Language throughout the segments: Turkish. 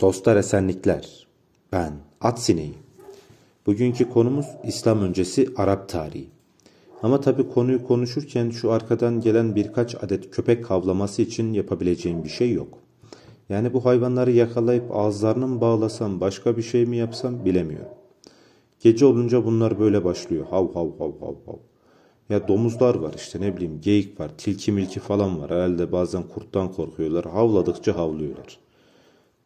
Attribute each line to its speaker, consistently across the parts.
Speaker 1: Dostlar esenlikler. Ben At Sineği. Bugünkü konumuz İslam öncesi Arap tarihi. Ama tabi konuyu konuşurken şu arkadan gelen birkaç adet köpek kavlaması için yapabileceğim bir şey yok. Yani bu hayvanları yakalayıp ağızlarını mı bağlasam başka bir şey mi yapsam bilemiyorum. Gece olunca bunlar böyle başlıyor. Hav hav hav hav hav. Ya domuzlar var işte ne bileyim geyik var, tilki milki falan var. Herhalde bazen kurttan korkuyorlar. Havladıkça havlıyorlar.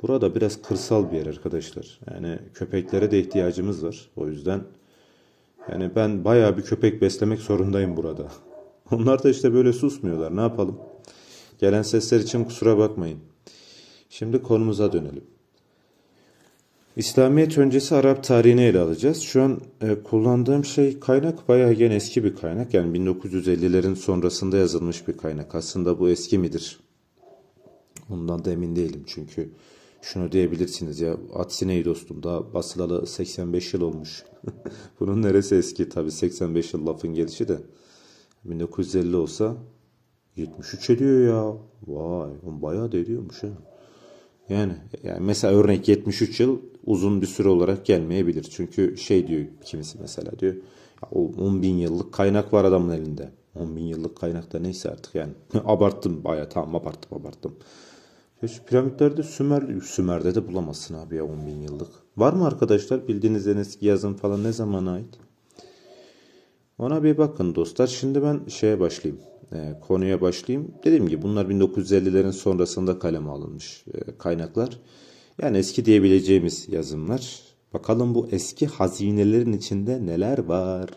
Speaker 1: Burada biraz kırsal bir yer arkadaşlar. Yani köpeklere de ihtiyacımız var. O yüzden yani ben bayağı bir köpek beslemek zorundayım burada. Onlar da işte böyle susmuyorlar. Ne yapalım? Gelen sesler için kusura bakmayın. Şimdi konumuza dönelim. İslamiyet öncesi Arap tarihini ele alacağız. Şu an e, kullandığım şey kaynak bayağı gene eski bir kaynak. Yani 1950'lerin sonrasında yazılmış bir kaynak. Aslında bu eski midir? Bundan da emin değilim çünkü şunu diyebilirsiniz ya Atsine'yi dostum daha basılalı 85 yıl olmuş. Bunun neresi eski tabi 85 yıl lafın gelişi de 1950 olsa 73 ediyor ya. Vay on bayağı da ediyormuş ha. Yani, yani mesela örnek 73 yıl uzun bir süre olarak gelmeyebilir. Çünkü şey diyor kimisi mesela diyor 10 bin yıllık kaynak var adamın elinde. 10 bin yıllık kaynakta neyse artık yani. abarttım bayağı tamam abarttım abarttım. E piramitlerde Sümer, Sümer'de de bulamazsın abi ya 10 bin yıllık. Var mı arkadaşlar bildiğiniz en eski yazın falan ne zamana ait? Ona bir bakın dostlar. Şimdi ben şeye başlayayım. E, konuya başlayayım. Dediğim gibi bunlar 1950'lerin sonrasında kaleme alınmış e, kaynaklar. Yani eski diyebileceğimiz yazımlar. Bakalım bu eski hazinelerin içinde neler var.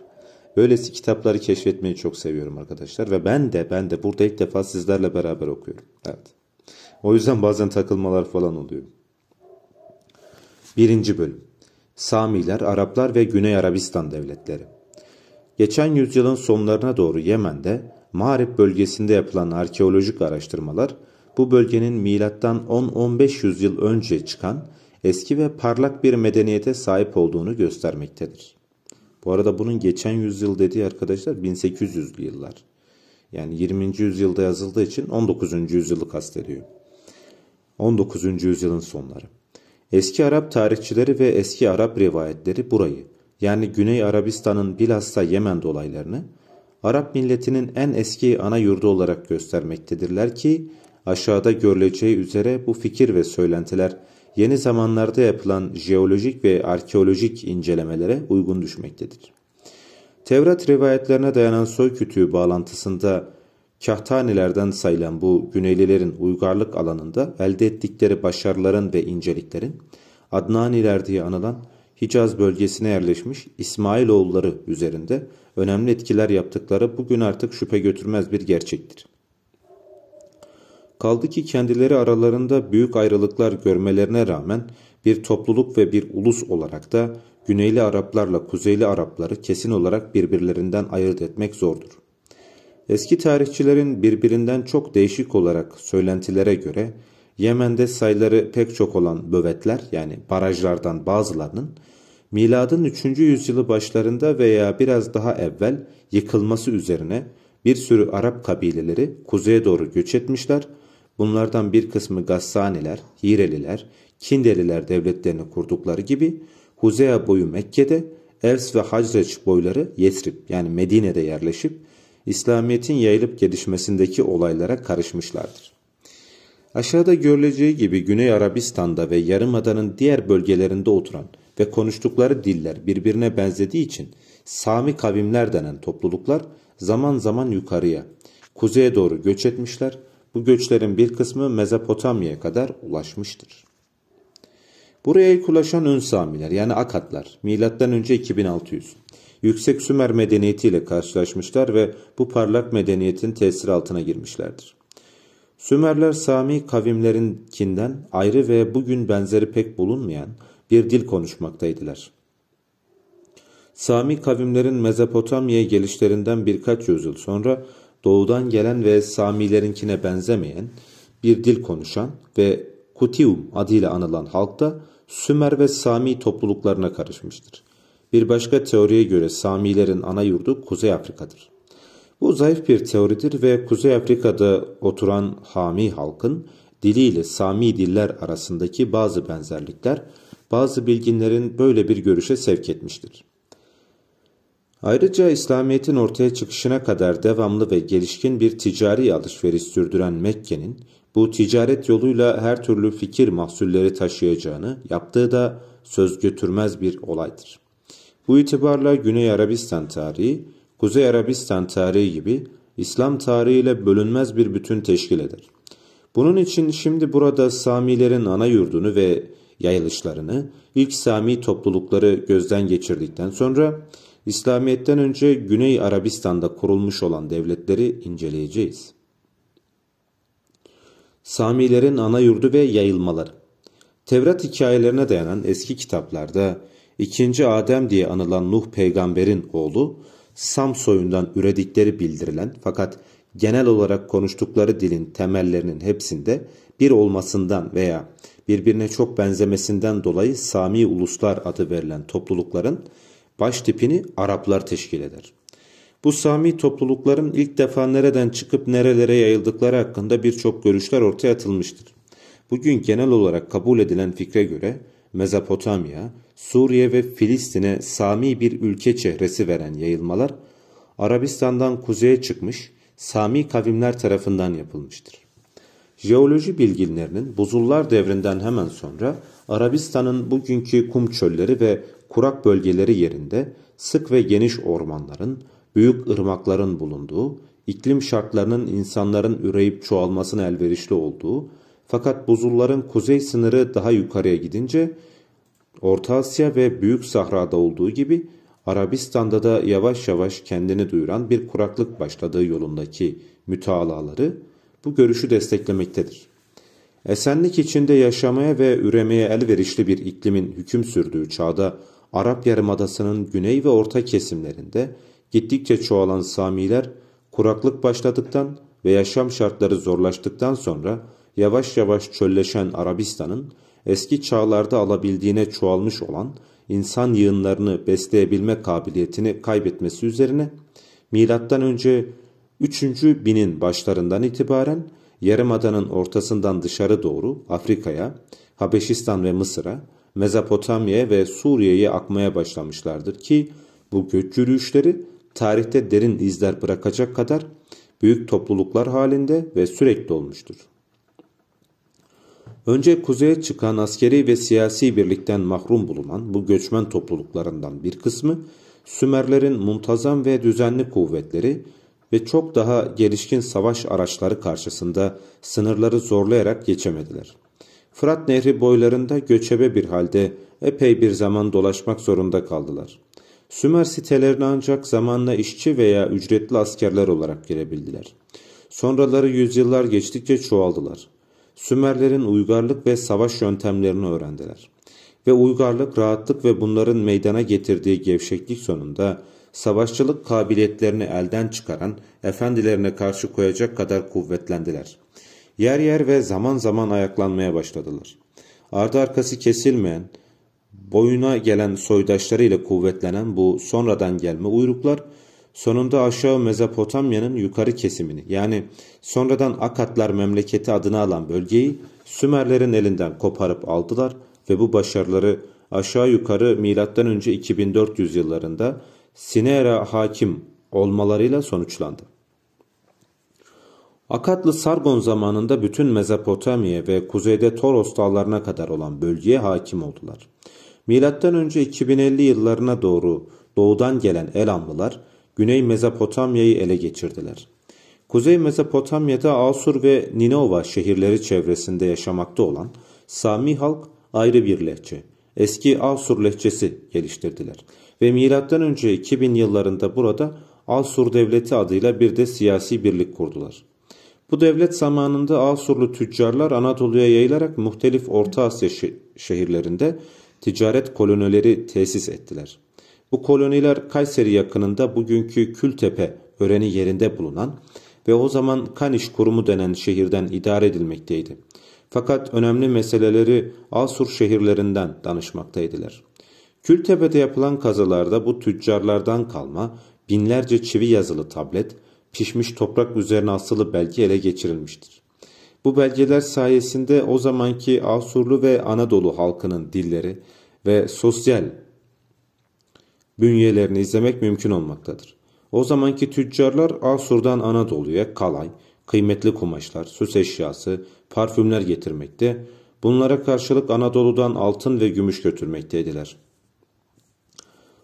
Speaker 1: Böylesi kitapları keşfetmeyi çok seviyorum arkadaşlar ve ben de ben de burada ilk defa sizlerle beraber okuyorum. Evet. O yüzden bazen takılmalar falan oluyor. Birinci Bölüm Samiler, Araplar ve Güney Arabistan Devletleri Geçen yüzyılın sonlarına doğru Yemen'de Mağrib bölgesinde yapılan arkeolojik araştırmalar bu bölgenin milattan 10-15 yüzyıl önce çıkan eski ve parlak bir medeniyete sahip olduğunu göstermektedir. Bu arada bunun geçen yüzyıl dediği arkadaşlar 1800'lü yıllar. Yani 20. yüzyılda yazıldığı için 19. yüzyılı kastediyor. 19. yüzyılın sonları. Eski Arap tarihçileri ve eski Arap rivayetleri burayı yani Güney Arabistan'ın bilhassa Yemen dolaylarını Arap milletinin en eski ana yurdu olarak göstermektedirler ki aşağıda görüleceği üzere bu fikir ve söylentiler yeni zamanlarda yapılan jeolojik ve arkeolojik incelemelere uygun düşmektedir. Tevrat rivayetlerine dayanan soy kütüğü bağlantısında Kahtanilerden sayılan bu Güneylilerin uygarlık alanında elde ettikleri başarıların ve inceliklerin Adnaniler diye anılan Hicaz bölgesine yerleşmiş İsmailoğulları üzerinde önemli etkiler yaptıkları bugün artık şüphe götürmez bir gerçektir. Kaldı ki kendileri aralarında büyük ayrılıklar görmelerine rağmen bir topluluk ve bir ulus olarak da Güneyli Araplarla Kuzeyli Arapları kesin olarak birbirlerinden ayırt etmek zordur. Eski tarihçilerin birbirinden çok değişik olarak söylentilere göre Yemen'de sayıları pek çok olan bövetler yani barajlardan bazılarının miladın 3. yüzyılı başlarında veya biraz daha evvel yıkılması üzerine bir sürü Arap kabileleri kuzeye doğru göç etmişler. Bunlardan bir kısmı Gassaniler, Hireliler, Kindeliler devletlerini kurdukları gibi Huzeya boyu Mekke'de, Evs ve Hacreç boyları Yesrib yani Medine'de yerleşip İslamiyet'in yayılıp gelişmesindeki olaylara karışmışlardır. Aşağıda görüleceği gibi Güney Arabistan'da ve Yarımada'nın diğer bölgelerinde oturan ve konuştukları diller birbirine benzediği için Sami kavimler denen topluluklar zaman zaman yukarıya, kuzeye doğru göç etmişler. Bu göçlerin bir kısmı Mezopotamya'ya kadar ulaşmıştır. Buraya ilk ulaşan ön Samiler yani Akatlar, M.Ö. 2600 yüksek Sümer medeniyetiyle karşılaşmışlar ve bu parlak medeniyetin tesir altına girmişlerdir. Sümerler Sami kavimlerinkinden ayrı ve bugün benzeri pek bulunmayan bir dil konuşmaktaydılar. Sami kavimlerin Mezopotamya'ya gelişlerinden birkaç yüzyıl sonra doğudan gelen ve Samilerinkine benzemeyen bir dil konuşan ve Kutium adıyla anılan halk da Sümer ve Sami topluluklarına karışmıştır. Bir başka teoriye göre Samilerin ana yurdu Kuzey Afrika'dır. Bu zayıf bir teoridir ve Kuzey Afrika'da oturan Hami halkın diliyle Sami diller arasındaki bazı benzerlikler bazı bilginlerin böyle bir görüşe sevk etmiştir. Ayrıca İslamiyet'in ortaya çıkışına kadar devamlı ve gelişkin bir ticari alışveriş sürdüren Mekke'nin bu ticaret yoluyla her türlü fikir mahsulleri taşıyacağını yaptığı da söz götürmez bir olaydır. Bu itibarla Güney Arabistan tarihi, Kuzey Arabistan tarihi gibi İslam tarihiyle bölünmez bir bütün teşkil eder. Bunun için şimdi burada Samilerin ana yurdunu ve yayılışlarını, ilk Sami toplulukları gözden geçirdikten sonra İslamiyet'ten önce Güney Arabistan'da kurulmuş olan devletleri inceleyeceğiz. Samilerin ana yurdu ve yayılmaları Tevrat hikayelerine dayanan eski kitaplarda ikinci Adem diye anılan Nuh peygamberin oğlu, Sam soyundan üredikleri bildirilen fakat genel olarak konuştukları dilin temellerinin hepsinde bir olmasından veya birbirine çok benzemesinden dolayı Sami uluslar adı verilen toplulukların baş tipini Araplar teşkil eder. Bu Sami toplulukların ilk defa nereden çıkıp nerelere yayıldıkları hakkında birçok görüşler ortaya atılmıştır. Bugün genel olarak kabul edilen fikre göre Mezopotamya, Suriye ve Filistin'e Sami bir ülke çehresi veren yayılmalar Arabistan'dan kuzeye çıkmış Sami kavimler tarafından yapılmıştır. Jeoloji bilginlerinin buzullar devrinden hemen sonra Arabistan'ın bugünkü kum çölleri ve kurak bölgeleri yerinde sık ve geniş ormanların, büyük ırmakların bulunduğu, iklim şartlarının insanların üreyip çoğalmasına elverişli olduğu fakat buzulların kuzey sınırı daha yukarıya gidince Orta Asya ve Büyük Sahra'da olduğu gibi Arabistan'da da yavaş yavaş kendini duyuran bir kuraklık başladığı yolundaki mütalaları bu görüşü desteklemektedir. Esenlik içinde yaşamaya ve üremeye elverişli bir iklimin hüküm sürdüğü çağda Arap Yarımadası'nın güney ve orta kesimlerinde gittikçe çoğalan Samiler kuraklık başladıktan ve yaşam şartları zorlaştıktan sonra yavaş yavaş çölleşen Arabistan'ın eski çağlarda alabildiğine çoğalmış olan insan yığınlarını besleyebilme kabiliyetini kaybetmesi üzerine milattan önce 3. binin başlarından itibaren yarımadanın ortasından dışarı doğru Afrika'ya, Habeşistan ve Mısır'a, Mezopotamya ve Suriye'ye akmaya başlamışlardır ki bu göç yürüyüşleri tarihte derin izler bırakacak kadar büyük topluluklar halinde ve sürekli olmuştur. Önce kuzeye çıkan askeri ve siyasi birlikten mahrum bulunan bu göçmen topluluklarından bir kısmı Sümerlerin muntazam ve düzenli kuvvetleri ve çok daha gelişkin savaş araçları karşısında sınırları zorlayarak geçemediler. Fırat Nehri boylarında göçebe bir halde epey bir zaman dolaşmak zorunda kaldılar. Sümer sitelerine ancak zamanla işçi veya ücretli askerler olarak girebildiler. Sonraları yüzyıllar geçtikçe çoğaldılar. Sümerlerin uygarlık ve savaş yöntemlerini öğrendiler. Ve uygarlık, rahatlık ve bunların meydana getirdiği gevşeklik sonunda savaşçılık kabiliyetlerini elden çıkaran efendilerine karşı koyacak kadar kuvvetlendiler. Yer yer ve zaman zaman ayaklanmaya başladılar. Ardı arkası kesilmeyen, boyuna gelen soydaşlarıyla kuvvetlenen bu sonradan gelme uyruklar Sonunda aşağı Mezopotamya'nın yukarı kesimini yani sonradan Akatlar memleketi adını alan bölgeyi Sümerlerin elinden koparıp aldılar ve bu başarıları aşağı yukarı M.Ö. 2400 yıllarında Sinera hakim olmalarıyla sonuçlandı. Akatlı Sargon zamanında bütün Mezopotamya ve kuzeyde Toros dağlarına kadar olan bölgeye hakim oldular. M.Ö. önce 2050 yıllarına doğru doğudan gelen Elamlılar Güney Mezopotamya'yı ele geçirdiler. Kuzey Mezopotamya'da Asur ve Ninova şehirleri çevresinde yaşamakta olan Sami halk ayrı bir lehçe, eski Asur lehçesi geliştirdiler ve önce 2000 yıllarında burada Asur Devleti adıyla bir de siyasi birlik kurdular. Bu devlet zamanında Asurlu tüccarlar Anadolu'ya yayılarak muhtelif Orta Asya şehirlerinde ticaret kolonileri tesis ettiler. Bu koloniler Kayseri yakınında bugünkü Kültepe öreni yerinde bulunan ve o zaman Kaniş kurumu denen şehirden idare edilmekteydi. Fakat önemli meseleleri Asur şehirlerinden danışmaktaydılar. Kültepe'de yapılan kazılarda bu tüccarlardan kalma binlerce çivi yazılı tablet, pişmiş toprak üzerine asılı belge ele geçirilmiştir. Bu belgeler sayesinde o zamanki Asurlu ve Anadolu halkının dilleri ve sosyal bünyelerini izlemek mümkün olmaktadır. O zamanki tüccarlar Asur'dan Anadolu'ya kalay, kıymetli kumaşlar, süs eşyası, parfümler getirmekte, bunlara karşılık Anadolu'dan altın ve gümüş götürmekteydiler.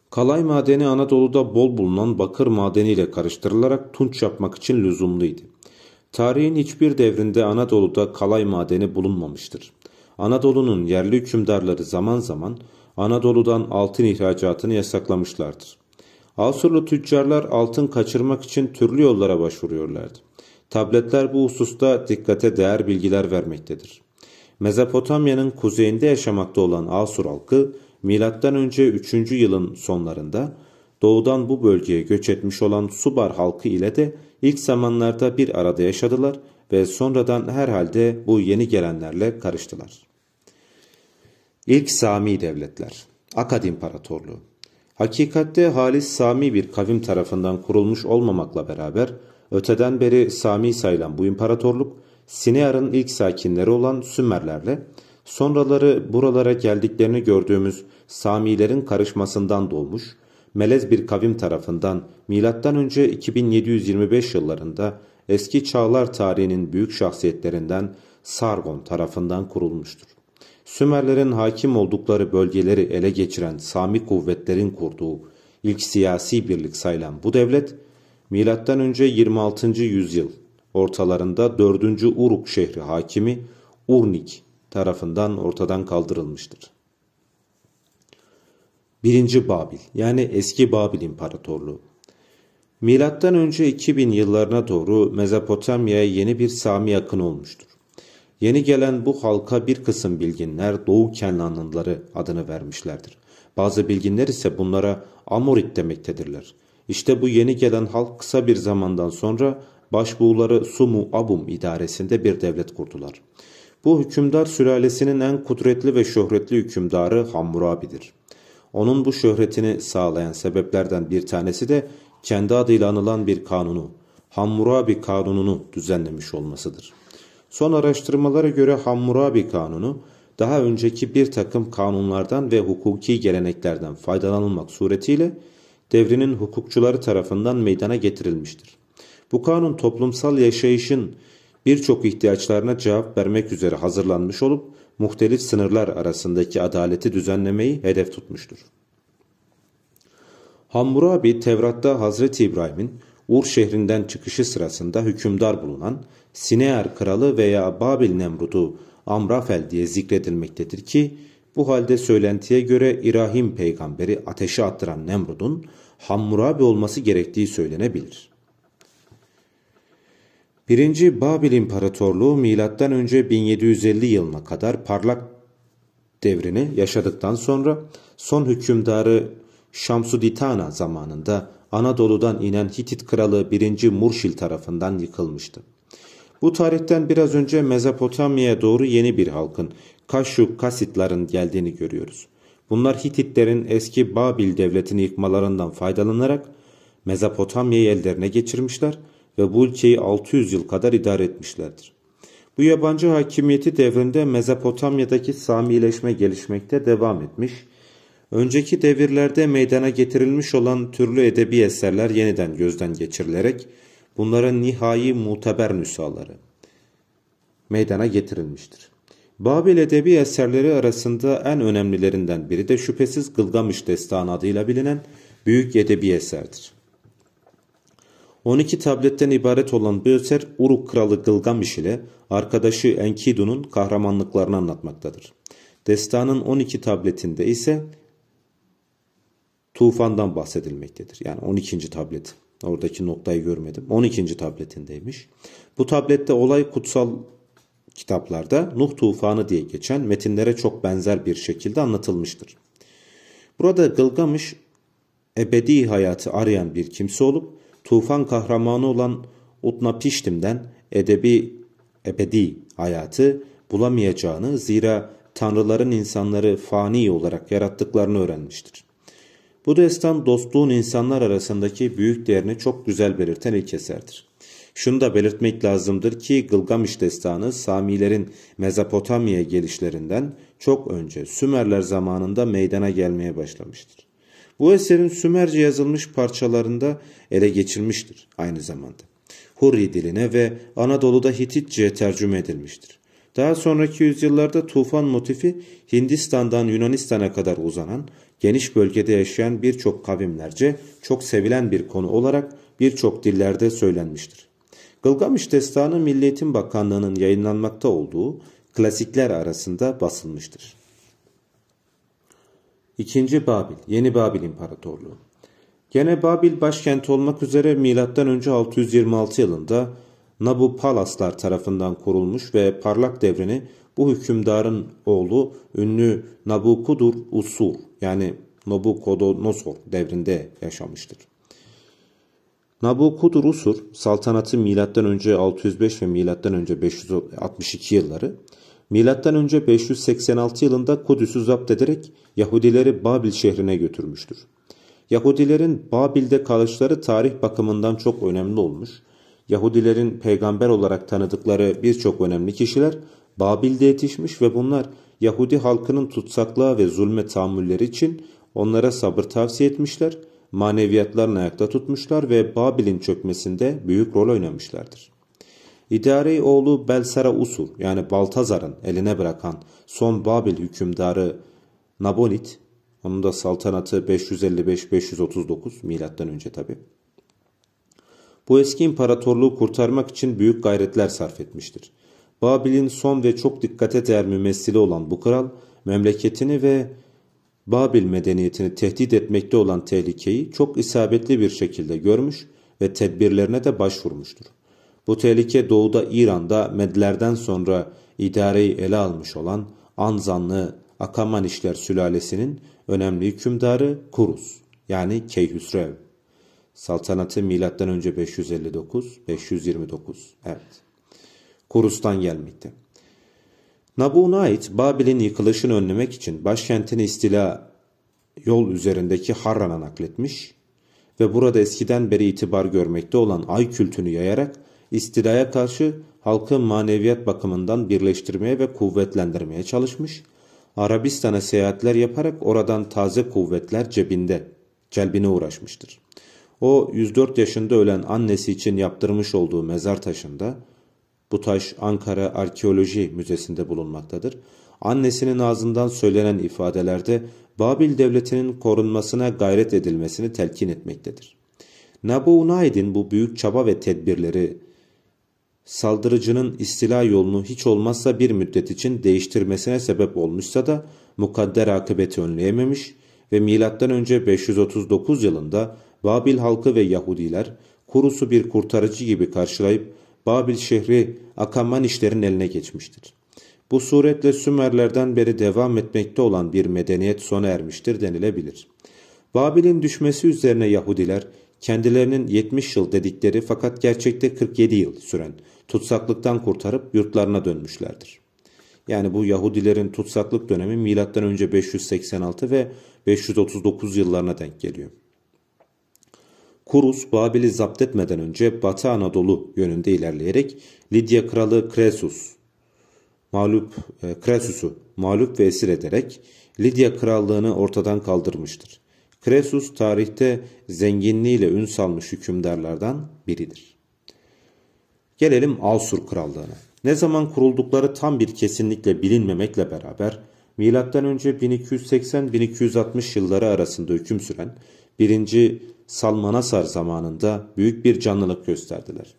Speaker 1: Kalay madeni Anadolu'da bol bulunan bakır madeniyle karıştırılarak tunç yapmak için lüzumluydu. Tarihin hiçbir devrinde Anadolu'da kalay madeni bulunmamıştır. Anadolu'nun yerli hükümdarları zaman zaman Anadolu'dan altın ihracatını yasaklamışlardır. Asurlu tüccarlar altın kaçırmak için türlü yollara başvuruyorlardı. Tabletler bu hususta dikkate değer bilgiler vermektedir. Mezopotamya'nın kuzeyinde yaşamakta olan Asur halkı M.Ö. 3. yılın sonlarında doğudan bu bölgeye göç etmiş olan Subar halkı ile de ilk zamanlarda bir arada yaşadılar ve sonradan herhalde bu yeni gelenlerle karıştılar. İlk Sami Devletler Akad İmparatorluğu Hakikatte halis Sami bir kavim tarafından kurulmuş olmamakla beraber öteden beri Sami sayılan bu imparatorluk Sinear'ın ilk sakinleri olan Sümerlerle sonraları buralara geldiklerini gördüğümüz Samilerin karışmasından doğmuş, melez bir kavim tarafından M.Ö. 2725 yıllarında eski çağlar tarihinin büyük şahsiyetlerinden Sargon tarafından kurulmuştur. Sümerlerin hakim oldukları bölgeleri ele geçiren Sami kuvvetlerin kurduğu ilk siyasi birlik sayılan bu devlet, M.Ö. 26. yüzyıl ortalarında 4. Uruk şehri hakimi Urnik tarafından ortadan kaldırılmıştır. 1. Babil yani eski Babil İmparatorluğu Milattan önce 2000 yıllarına doğru Mezopotamya'ya yeni bir Sami yakın olmuştur. Yeni gelen bu halka bir kısım bilginler Doğu Kenanlıları adını vermişlerdir. Bazı bilginler ise bunlara Amorit demektedirler. İşte bu yeni gelen halk kısa bir zamandan sonra başbuğları Sumu Abum idaresinde bir devlet kurdular. Bu hükümdar sülalesinin en kudretli ve şöhretli hükümdarı Hammurabi'dir. Onun bu şöhretini sağlayan sebeplerden bir tanesi de kendi adıyla anılan bir kanunu, Hammurabi kanununu düzenlemiş olmasıdır. Son araştırmalara göre Hammurabi Kanunu, daha önceki bir takım kanunlardan ve hukuki geleneklerden faydalanılmak suretiyle devrinin hukukçuları tarafından meydana getirilmiştir. Bu kanun toplumsal yaşayışın birçok ihtiyaçlarına cevap vermek üzere hazırlanmış olup muhtelif sınırlar arasındaki adaleti düzenlemeyi hedef tutmuştur. Hammurabi Tevrat'ta Hazreti İbrahim'in Ur şehrinden çıkışı sırasında hükümdar bulunan Sinear kralı veya Babil Nemrud'u Amrafel diye zikredilmektedir ki bu halde söylentiye göre İrahim peygamberi ateşe attıran Nemrud'un Hammurabi olması gerektiği söylenebilir. 1. Babil İmparatorluğu önce 1750 yılına kadar parlak devrini yaşadıktan sonra son hükümdarı Şamsuditana zamanında Anadolu'dan inen Hitit kralı 1. Murşil tarafından yıkılmıştı. Bu tarihten biraz önce Mezopotamya'ya doğru yeni bir halkın Kaşşuk Kasitların geldiğini görüyoruz. Bunlar Hititlerin eski Babil devletini yıkmalarından faydalanarak Mezopotamya'yı ellerine geçirmişler ve bu ülkeyi 600 yıl kadar idare etmişlerdir. Bu yabancı hakimiyeti devrinde Mezopotamya'daki Samileşme gelişmekte devam etmiş önceki devirlerde meydana getirilmiş olan türlü edebi eserler yeniden gözden geçirilerek bunlara nihai muteber nüshaları meydana getirilmiştir. Babil edebi eserleri arasında en önemlilerinden biri de şüphesiz Gılgamış Destanı adıyla bilinen büyük edebi eserdir. 12 tabletten ibaret olan bu eser Uruk kralı Gılgamış ile arkadaşı Enkidu'nun kahramanlıklarını anlatmaktadır. Destanın 12 tabletinde ise tufandan bahsedilmektedir. Yani 12. tablet. Oradaki noktayı görmedim. 12. tabletindeymiş. Bu tablette olay kutsal kitaplarda Nuh tufanı diye geçen metinlere çok benzer bir şekilde anlatılmıştır. Burada Gılgamış ebedi hayatı arayan bir kimse olup tufan kahramanı olan Utnapiştim'den edebi ebedi hayatı bulamayacağını zira tanrıların insanları fani olarak yarattıklarını öğrenmiştir. Bu destan dostluğun insanlar arasındaki büyük değerini çok güzel belirten ilk eserdir. Şunu da belirtmek lazımdır ki Gılgamış destanı Samilerin Mezopotamya gelişlerinden çok önce Sümerler zamanında meydana gelmeye başlamıştır. Bu eserin Sümerce yazılmış parçalarında ele geçirmiştir aynı zamanda. Hurri diline ve Anadolu'da Hititçe'ye tercüme edilmiştir. Daha sonraki yüzyıllarda tufan motifi Hindistan'dan Yunanistan'a kadar uzanan geniş bölgede yaşayan birçok kavimlerce çok sevilen bir konu olarak birçok dillerde söylenmiştir. Gılgamış Destanı Milliyetin Bakanlığı'nın yayınlanmakta olduğu klasikler arasında basılmıştır. 2. Babil, Yeni Babil İmparatorluğu Gene Babil başkenti olmak üzere M.Ö. 626 yılında Nabu Palaslar tarafından kurulmuş ve parlak devrini bu hükümdarın oğlu ünlü Nabukudur Usur yani Nabukodonosor devrinde yaşamıştır. Nabukudur Usur saltanatı M.Ö. 605 ve M.Ö. 562 yılları M.Ö. 586 yılında Kudüs'ü zapt ederek Yahudileri Babil şehrine götürmüştür. Yahudilerin Babil'de kalışları tarih bakımından çok önemli olmuş. Yahudilerin peygamber olarak tanıdıkları birçok önemli kişiler Babil'de yetişmiş ve bunlar Yahudi halkının tutsaklığa ve zulme tahammülleri için onlara sabır tavsiye etmişler, maneviyatlarını ayakta tutmuşlar ve Babil'in çökmesinde büyük rol oynamışlardır. İdareyi oğlu Belsara Usur yani Baltazar'ın eline bırakan son Babil hükümdarı Nabolit, onun da saltanatı 555-539 milattan önce tabi. Bu eski imparatorluğu kurtarmak için büyük gayretler sarf etmiştir. Babil'in son ve çok dikkate değer mümessili olan bu kral, memleketini ve Babil medeniyetini tehdit etmekte olan tehlikeyi çok isabetli bir şekilde görmüş ve tedbirlerine de başvurmuştur. Bu tehlike doğuda İran'da Medler'den sonra idareyi ele almış olan Anzanlı Akamanişler sülalesinin önemli hükümdarı Kurus yani Keyhüsrev. Saltanatı M.Ö. 559-529. Evet. Horus'tan gelmekte. Nabu'nait Babil'in yıkılışını önlemek için başkentini istila yol üzerindeki Harran'a nakletmiş ve burada eskiden beri itibar görmekte olan ay kültünü yayarak istilaya karşı halkı maneviyat bakımından birleştirmeye ve kuvvetlendirmeye çalışmış, Arabistan'a seyahatler yaparak oradan taze kuvvetler cebinde, celbine uğraşmıştır. O 104 yaşında ölen annesi için yaptırmış olduğu mezar taşında bu taş Ankara Arkeoloji Müzesi'nde bulunmaktadır. Annesinin ağzından söylenen ifadelerde Babil Devleti'nin korunmasına gayret edilmesini telkin etmektedir. Nabu Unaid'in bu büyük çaba ve tedbirleri saldırıcının istila yolunu hiç olmazsa bir müddet için değiştirmesine sebep olmuşsa da mukadder akıbeti önleyememiş ve önce 539 yılında Babil halkı ve Yahudiler kurusu bir kurtarıcı gibi karşılayıp Babil şehri Akamanişlerin eline geçmiştir. Bu suretle Sümerlerden beri devam etmekte olan bir medeniyet sona ermiştir denilebilir. Babil'in düşmesi üzerine Yahudiler kendilerinin 70 yıl dedikleri fakat gerçekte 47 yıl süren tutsaklıktan kurtarıp yurtlarına dönmüşlerdir. Yani bu Yahudilerin tutsaklık dönemi M.Ö. 586 ve 539 yıllarına denk geliyor. Kurus Babil'i zapt etmeden önce Batı Anadolu yönünde ilerleyerek Lidya kralı Kresus mağlup e, Kresus'u mağlup ve esir ederek Lidya krallığını ortadan kaldırmıştır. Kresus tarihte zenginliğiyle ün salmış hükümdarlardan biridir. Gelelim Asur krallığına. Ne zaman kuruldukları tam bir kesinlikle bilinmemekle beraber M.Ö. 1280-1260 yılları arasında hüküm süren 1. Salmanasar zamanında büyük bir canlılık gösterdiler.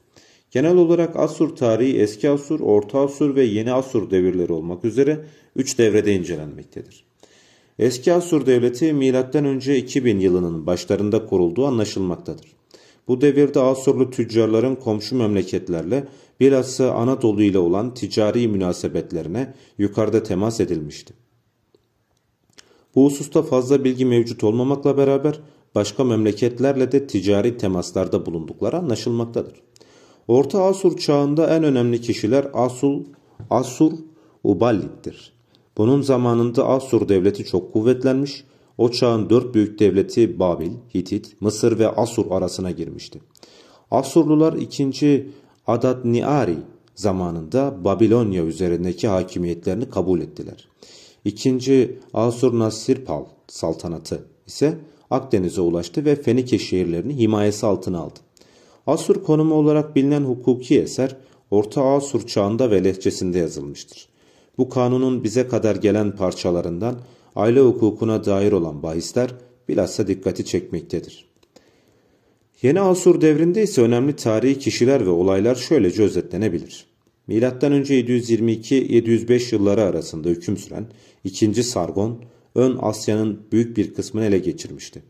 Speaker 1: Genel olarak Asur tarihi eski Asur, Orta Asur ve Yeni Asur devirleri olmak üzere 3 devrede incelenmektedir. Eski Asur devleti M.Ö. 2000 yılının başlarında kurulduğu anlaşılmaktadır. Bu devirde Asurlu tüccarların komşu memleketlerle bilhassa Anadolu ile olan ticari münasebetlerine yukarıda temas edilmişti. Bu hususta fazla bilgi mevcut olmamakla beraber başka memleketlerle de ticari temaslarda bulundukları anlaşılmaktadır. Orta Asur çağında en önemli kişiler Asul, Asur, Uballit'tir. Bunun zamanında Asur devleti çok kuvvetlenmiş, o çağın dört büyük devleti Babil, Hitit, Mısır ve Asur arasına girmişti. Asurlular 2. Adad Niari zamanında Babilonya üzerindeki hakimiyetlerini kabul ettiler. 2. Asur Nasirpal saltanatı ise Akdeniz'e ulaştı ve Fenike şehirlerini himayesi altına aldı. Asur konumu olarak bilinen hukuki eser Orta Asur çağında ve lehçesinde yazılmıştır. Bu kanunun bize kadar gelen parçalarından aile hukukuna dair olan bahisler bilhassa dikkati çekmektedir. Yeni Asur devrinde ise önemli tarihi kişiler ve olaylar şöylece özetlenebilir. M.Ö. 722-705 yılları arasında hüküm süren 2. Sargon, Ön Asya'nın büyük bir kısmını ele geçirmişti.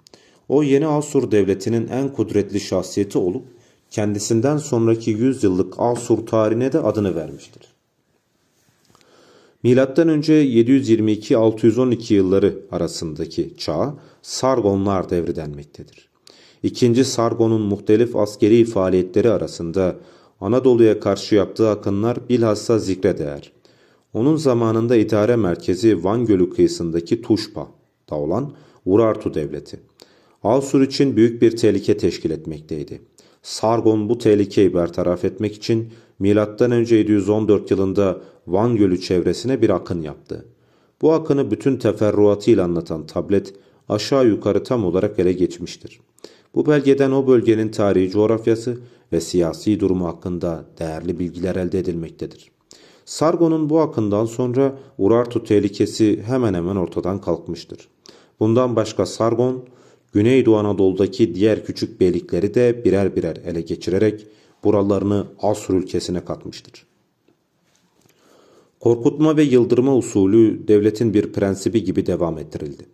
Speaker 1: O yeni Asur devletinin en kudretli şahsiyeti olup kendisinden sonraki yüzyıllık Asur tarihine de adını vermiştir. Milattan önce 722-612 yılları arasındaki çağ Sargonlar devri denmektedir. İkinci Sargon'un muhtelif askeri faaliyetleri arasında Anadolu'ya karşı yaptığı akınlar bilhassa zikre değer. Onun zamanında idare merkezi Van Gölü kıyısındaki Tuşpa'da olan Urartu Devleti. Asur için büyük bir tehlike teşkil etmekteydi. Sargon bu tehlikeyi bertaraf etmek için M.Ö. 714 yılında Van Gölü çevresine bir akın yaptı. Bu akını bütün teferruatıyla anlatan tablet aşağı yukarı tam olarak ele geçmiştir. Bu belgeden o bölgenin tarihi coğrafyası ve siyasi durumu hakkında değerli bilgiler elde edilmektedir. Sargon'un bu akından sonra Urartu tehlikesi hemen hemen ortadan kalkmıştır. Bundan başka Sargon, Güneydoğu Anadolu'daki diğer küçük beylikleri de birer birer ele geçirerek buralarını Asur ülkesine katmıştır. Korkutma ve yıldırma usulü devletin bir prensibi gibi devam ettirildi.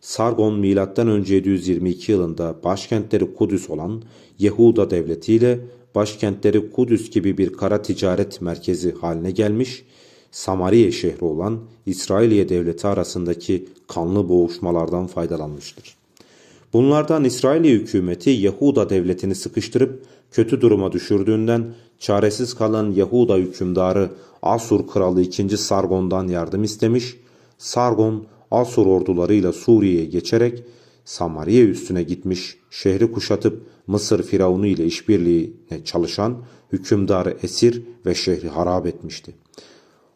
Speaker 1: Sargon M.Ö. 722 yılında başkentleri Kudüs olan Yehuda devleti ile başkentleri Kudüs gibi bir kara ticaret merkezi haline gelmiş, Samariye şehri olan İsrailiye devleti arasındaki kanlı boğuşmalardan faydalanmıştır. Bunlardan İsrailiye hükümeti Yahuda devletini sıkıştırıp kötü duruma düşürdüğünden çaresiz kalan Yahuda hükümdarı Asur kralı 2. Sargon'dan yardım istemiş, Sargon Asur ordularıyla Suriye'ye geçerek Samariye üstüne gitmiş, şehri kuşatıp Mısır firavunu ile işbirliğine çalışan hükümdarı esir ve şehri harap etmişti.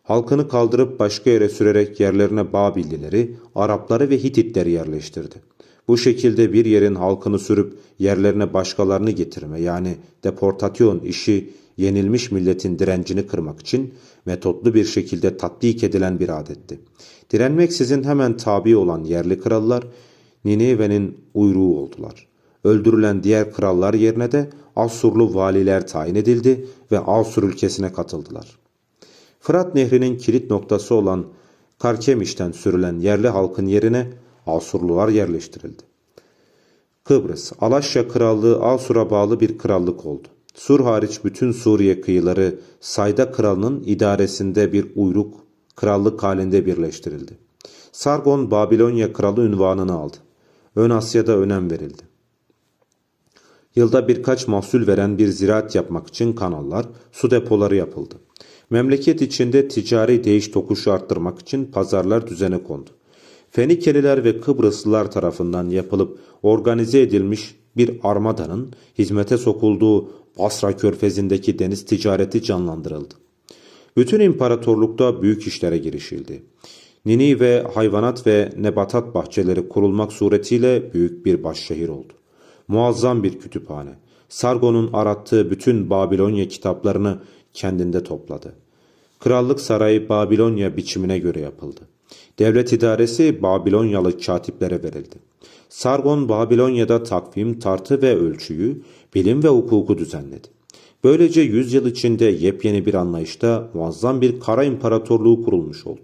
Speaker 1: Halkını kaldırıp başka yere sürerek yerlerine Babillileri, Arapları ve Hititleri yerleştirdi. Bu şekilde bir yerin halkını sürüp yerlerine başkalarını getirme yani deportasyon işi yenilmiş milletin direncini kırmak için metotlu bir şekilde tatbik edilen bir adetti. Direnmeksizin hemen tabi olan yerli krallar Nineve'nin uyruğu oldular. Öldürülen diğer krallar yerine de Asurlu valiler tayin edildi ve Asur ülkesine katıldılar. Fırat nehrinin kilit noktası olan Karkemiş'ten sürülen yerli halkın yerine Asurlular yerleştirildi. Kıbrıs, Alaşya Krallığı Asur'a bağlı bir krallık oldu. Sur hariç bütün Suriye kıyıları Sayda Kralı'nın idaresinde bir uyruk krallık halinde birleştirildi. Sargon Babilonya kralı ünvanını aldı. Ön Asya'da önem verildi. Yılda birkaç mahsul veren bir ziraat yapmak için kanallar, su depoları yapıldı. Memleket içinde ticari değiş tokuşu arttırmak için pazarlar düzene kondu. Fenikeliler ve Kıbrıslılar tarafından yapılıp organize edilmiş bir armadanın hizmete sokulduğu Basra körfezindeki deniz ticareti canlandırıldı. Bütün imparatorlukta büyük işlere girişildi. Nini ve hayvanat ve nebatat bahçeleri kurulmak suretiyle büyük bir başşehir oldu. Muazzam bir kütüphane. Sargon'un arattığı bütün Babilonya kitaplarını kendinde topladı. Krallık sarayı Babilonya biçimine göre yapıldı. Devlet idaresi Babilonyalı katiplere verildi. Sargon Babilonya'da takvim, tartı ve ölçüyü, bilim ve hukuku düzenledi. Böylece yüzyıl içinde yepyeni bir anlayışta muazzam bir kara imparatorluğu kurulmuş oldu.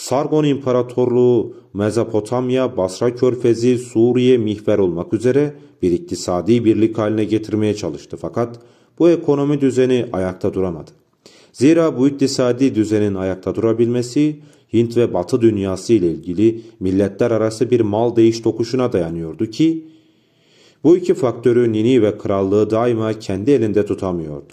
Speaker 1: Sargon İmparatorluğu, Mezopotamya, Basra Körfezi, Suriye mihver olmak üzere bir iktisadi birlik haline getirmeye çalıştı fakat bu ekonomi düzeni ayakta duramadı. Zira bu iktisadi düzenin ayakta durabilmesi Hint ve Batı dünyası ile ilgili milletler arası bir mal değiş tokuşuna dayanıyordu ki bu iki faktörü Nini ve krallığı daima kendi elinde tutamıyordu.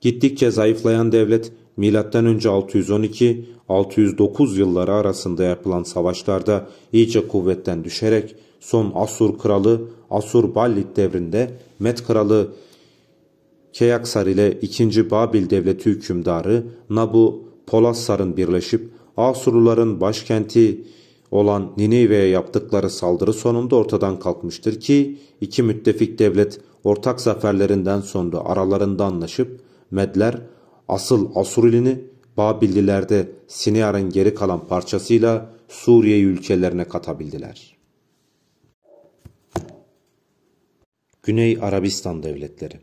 Speaker 1: Gittikçe zayıflayan devlet Milattan önce 612-609 yılları arasında yapılan savaşlarda iyice kuvvetten düşerek son Asur kralı Asur-Ballit devrinde Met kralı Keyaksar ile 2. Babil devleti hükümdarı Nabu Polassar'ın birleşip Asurluların başkenti olan Niniveh'e yaptıkları saldırı sonunda ortadan kalkmıştır ki iki müttefik devlet ortak zaferlerinden sonra aralarında anlaşıp Medler Asıl Asurlini Babillilerde Siniyar'ın geri kalan parçasıyla Suriye ülkelerine katabildiler. Güney Arabistan Devletleri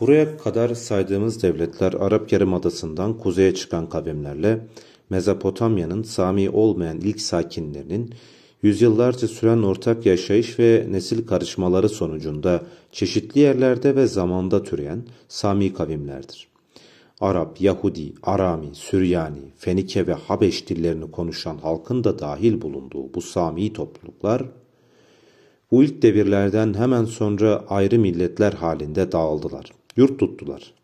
Speaker 1: Buraya kadar saydığımız devletler Arap Yarımadası'ndan kuzeye çıkan kavimlerle Mezopotamya'nın Sami olmayan ilk sakinlerinin yüzyıllarca süren ortak yaşayış ve nesil karışmaları sonucunda çeşitli yerlerde ve zamanda türeyen Sami kavimlerdir. Arap, Yahudi, Arami, Süryani, Fenike ve Habeş dillerini konuşan halkın da dahil bulunduğu bu Sami topluluklar, bu ilk devirlerden hemen sonra ayrı milletler halinde dağıldılar, yurt tuttular.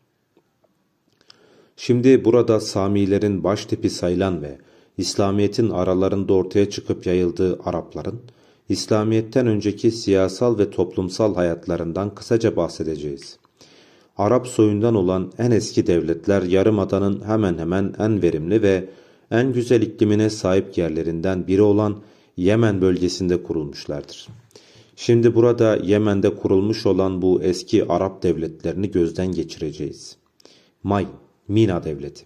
Speaker 1: Şimdi burada Samilerin baş tipi sayılan ve İslamiyet'in aralarında ortaya çıkıp yayıldığı Arapların, İslamiyet'ten önceki siyasal ve toplumsal hayatlarından kısaca bahsedeceğiz. Arap soyundan olan en eski devletler yarımadanın hemen hemen en verimli ve en güzel iklimine sahip yerlerinden biri olan Yemen bölgesinde kurulmuşlardır. Şimdi burada Yemen'de kurulmuş olan bu eski Arap devletlerini gözden geçireceğiz. May, Mina Devleti.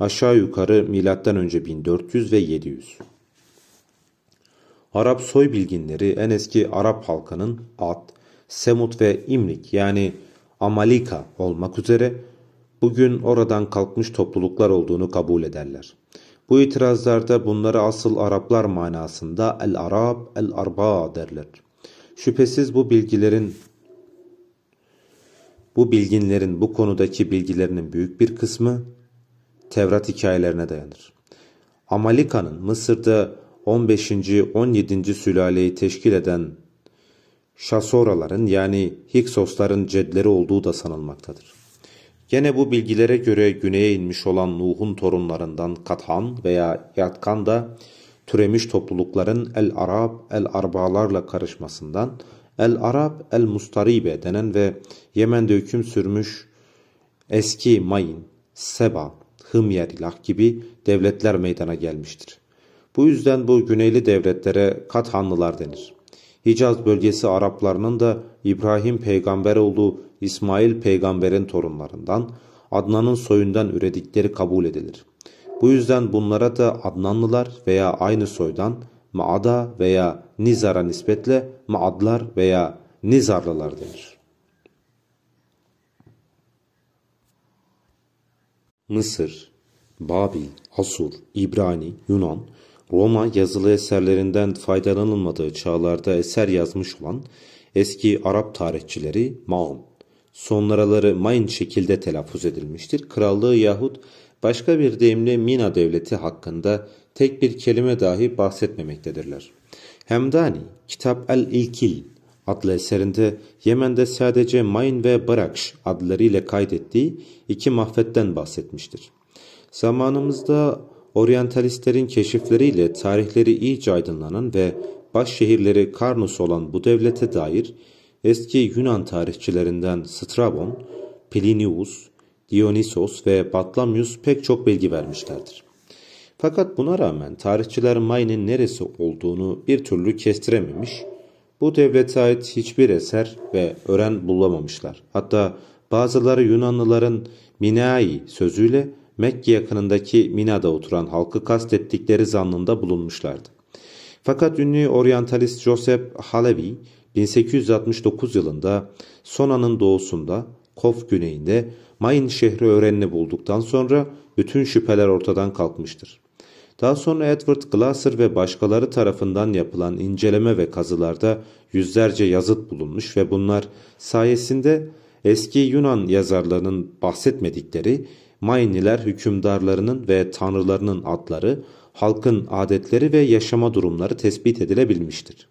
Speaker 1: Aşağı yukarı M.Ö. 1400 ve 700. Arap soy bilginleri en eski Arap halkının Ad, Semut ve İmlik yani Amalika olmak üzere bugün oradan kalkmış topluluklar olduğunu kabul ederler. Bu itirazlarda bunları asıl Araplar manasında el-Arab, el-Arba derler. Şüphesiz bu bilgilerin bu bilginlerin bu konudaki bilgilerinin büyük bir kısmı Tevrat hikayelerine dayanır. Amalika'nın Mısır'da 15. 17. sülaleyi teşkil eden Şasoraların yani Hiksosların cedleri olduğu da sanılmaktadır. Gene bu bilgilere göre güneye inmiş olan Nuh'un torunlarından Kathan veya Yatkan da türemiş toplulukların El-Arab, El-Arbalarla karışmasından El-Arab, El-Mustaribe denen ve Yemen'de hüküm sürmüş eski Mayin, Seba, Hımyer ilah gibi devletler meydana gelmiştir. Bu yüzden bu güneyli devletlere Kathanlılar denir. Hicaz bölgesi Araplarının da İbrahim peygamber olduğu İsmail peygamberin torunlarından, Adnan'ın soyundan üredikleri kabul edilir. Bu yüzden bunlara da Adnanlılar veya aynı soydan Maada veya Nizar'a nispetle Maadlar veya Nizarlılar denir. Mısır, Babil, Asur, İbrani, Yunan, Roma yazılı eserlerinden faydalanılmadığı çağlarda eser yazmış olan eski Arap tarihçileri Maun, sonraraları Main şekilde telaffuz edilmiştir. Krallığı yahut başka bir deyimle Mina devleti hakkında tek bir kelime dahi bahsetmemektedirler. Hemdani, Kitap el-İlkil adlı eserinde Yemen'de sadece Main ve Barakş adlarıyla kaydettiği iki mahfetten bahsetmiştir. Zamanımızda oryantalistlerin keşifleriyle tarihleri iyice aydınlanan ve baş şehirleri Karnus olan bu devlete dair eski Yunan tarihçilerinden Strabon, Plinius, Dionysos ve Batlamyus pek çok bilgi vermişlerdir. Fakat buna rağmen tarihçiler Mayne'in neresi olduğunu bir türlü kestirememiş, bu devlete ait hiçbir eser ve öğren bulamamışlar. Hatta bazıları Yunanlıların Minai sözüyle Mekke yakınındaki Mina'da oturan halkı kastettikleri zannında bulunmuşlardı. Fakat ünlü oryantalist Joseph Halevi 1869 yılında Sona'nın doğusunda Kof güneyinde Main şehri öğrenini bulduktan sonra bütün şüpheler ortadan kalkmıştır. Daha sonra Edward Glasser ve başkaları tarafından yapılan inceleme ve kazılarda yüzlerce yazıt bulunmuş ve bunlar sayesinde eski Yunan yazarlarının bahsetmedikleri Mayniler hükümdarlarının ve tanrılarının adları, halkın adetleri ve yaşama durumları tespit edilebilmiştir.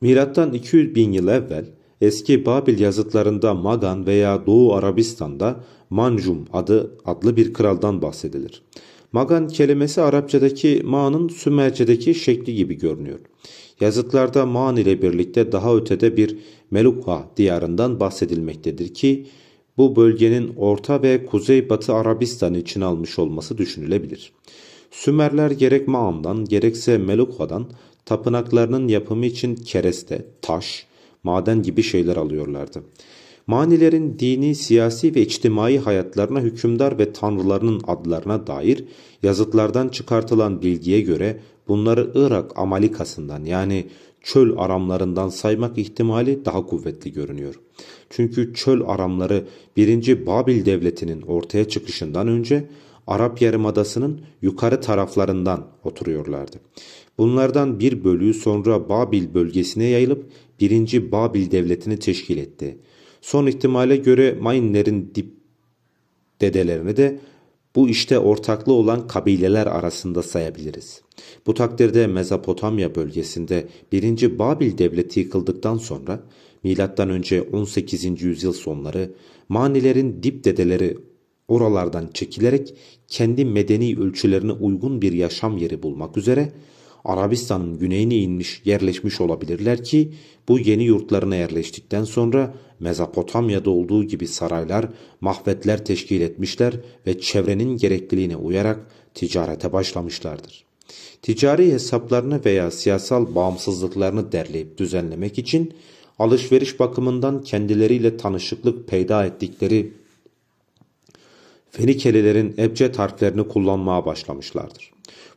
Speaker 1: Milattan 200 bin yıl evvel eski Babil yazıtlarında Magan veya Doğu Arabistan'da Manjum adı adlı bir kraldan bahsedilir. Magan kelimesi Arapçadaki Ma'nın Sümercedeki şekli gibi görünüyor. Yazıtlarda Man ile birlikte daha ötede bir Melukha diyarından bahsedilmektedir ki bu bölgenin Orta ve Kuzeybatı Arabistan için almış olması düşünülebilir. Sümerler gerek Maandan gerekse Melukha'dan tapınaklarının yapımı için kereste, taş, maden gibi şeyler alıyorlardı. Manilerin dini, siyasi ve içtimai hayatlarına hükümdar ve tanrılarının adlarına dair yazıtlardan çıkartılan bilgiye göre bunları Irak Amalikasından yani çöl aramlarından saymak ihtimali daha kuvvetli görünüyor. Çünkü çöl aramları 1. Babil Devleti'nin ortaya çıkışından önce Arap Yarımadası'nın yukarı taraflarından oturuyorlardı. Bunlardan bir bölüğü sonra Babil bölgesine yayılıp 1. Babil Devleti'ni teşkil etti. Son ihtimale göre Mainlerin dip dedelerini de bu işte ortaklı olan kabileler arasında sayabiliriz. Bu takdirde Mezopotamya bölgesinde 1. Babil Devleti yıkıldıktan sonra Milattan önce 18. yüzyıl sonları manilerin dip dedeleri oralardan çekilerek kendi medeni ölçülerine uygun bir yaşam yeri bulmak üzere Arabistan'ın güneyine inmiş yerleşmiş olabilirler ki bu yeni yurtlarına yerleştikten sonra Mezopotamya'da olduğu gibi saraylar, mahvetler teşkil etmişler ve çevrenin gerekliliğine uyarak ticarete başlamışlardır. Ticari hesaplarını veya siyasal bağımsızlıklarını derleyip düzenlemek için alışveriş bakımından kendileriyle tanışıklık peyda ettikleri Fenikelilerin ebced harflerini kullanmaya başlamışlardır.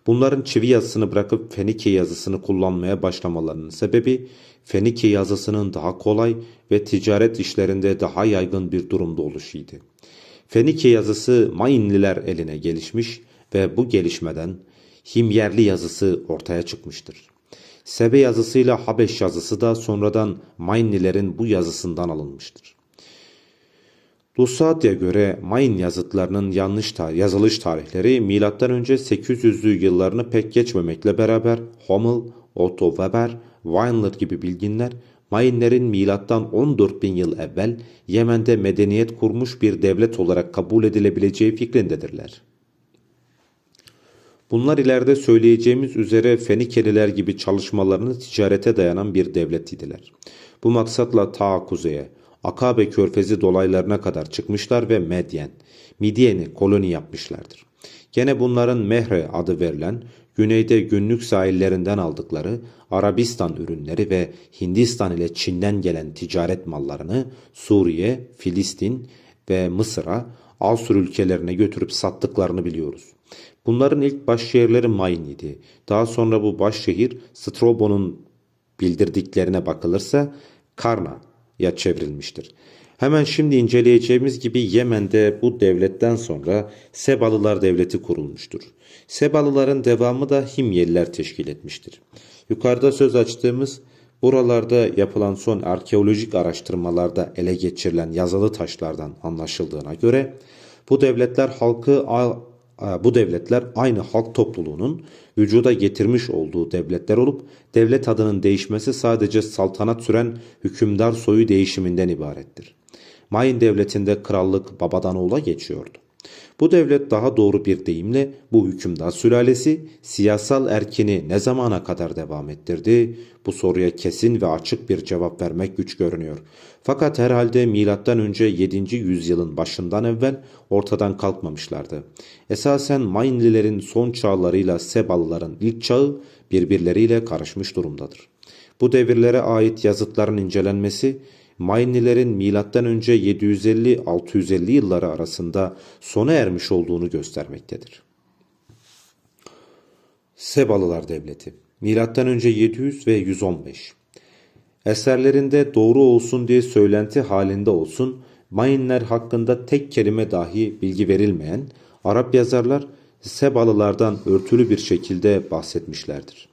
Speaker 1: Bunların çivi yazısını bırakıp Fenike yazısını kullanmaya başlamalarının sebebi Fenike yazısının daha kolay ve ticaret işlerinde daha yaygın bir durumda oluşuydu. Fenike yazısı Mayinliler eline gelişmiş ve bu gelişmeden Himyerli yazısı ortaya çıkmıştır. Sebe yazısıyla Habeş yazısı da sonradan Maynilerin bu yazısından alınmıştır. Lusatya göre Mayn yazıtlarının yanlış tar yazılış tarihleri M.Ö. 800'lü yıllarını pek geçmemekle beraber Hommel, Otto Weber, Weiner gibi bilginler Mayinlerin milattan 14 bin yıl evvel Yemen'de medeniyet kurmuş bir devlet olarak kabul edilebileceği fikrindedirler. Bunlar ileride söyleyeceğimiz üzere Fenikeliler gibi çalışmalarını ticarete dayanan bir devlet idiler. Bu maksatla ta kuzeye, Akabe körfezi dolaylarına kadar çıkmışlar ve Medyen, Midyen'i koloni yapmışlardır. Gene bunların Mehre adı verilen, güneyde günlük sahillerinden aldıkları Arabistan ürünleri ve Hindistan ile Çin'den gelen ticaret mallarını Suriye, Filistin ve Mısır'a Asur ülkelerine götürüp sattıklarını biliyoruz. Bunların ilk başşehirleri Main idi. Daha sonra bu başşehir Strobo'nun bildirdiklerine bakılırsa Karna Karna'ya çevrilmiştir. Hemen şimdi inceleyeceğimiz gibi Yemen'de bu devletten sonra Sebalılar Devleti kurulmuştur. Sebalıların devamı da Himyeliler teşkil etmiştir. Yukarıda söz açtığımız buralarda yapılan son arkeolojik araştırmalarda ele geçirilen yazılı taşlardan anlaşıldığına göre bu devletler halkı ee, bu devletler aynı halk topluluğunun vücuda getirmiş olduğu devletler olup devlet adının değişmesi sadece saltanat süren hükümdar soyu değişiminden ibarettir. Mayin devletinde krallık babadan oğula geçiyordu. Bu devlet daha doğru bir deyimle bu hükümdar sülalesi siyasal erkini ne zamana kadar devam ettirdi? Bu soruya kesin ve açık bir cevap vermek güç görünüyor. Fakat herhalde M.Ö. 7. yüzyılın başından evvel ortadan kalkmamışlardı. Esasen Mainlilerin son çağlarıyla Sebalıların ilk çağı birbirleriyle karışmış durumdadır. Bu devirlere ait yazıtların incelenmesi Maynilerin M.Ö. 750-650 yılları arasında sona ermiş olduğunu göstermektedir. Sebalılar Devleti M.Ö. 700 ve 115 Eserlerinde doğru olsun diye söylenti halinde olsun, Mayinler hakkında tek kelime dahi bilgi verilmeyen Arap yazarlar Sebalılardan örtülü bir şekilde bahsetmişlerdir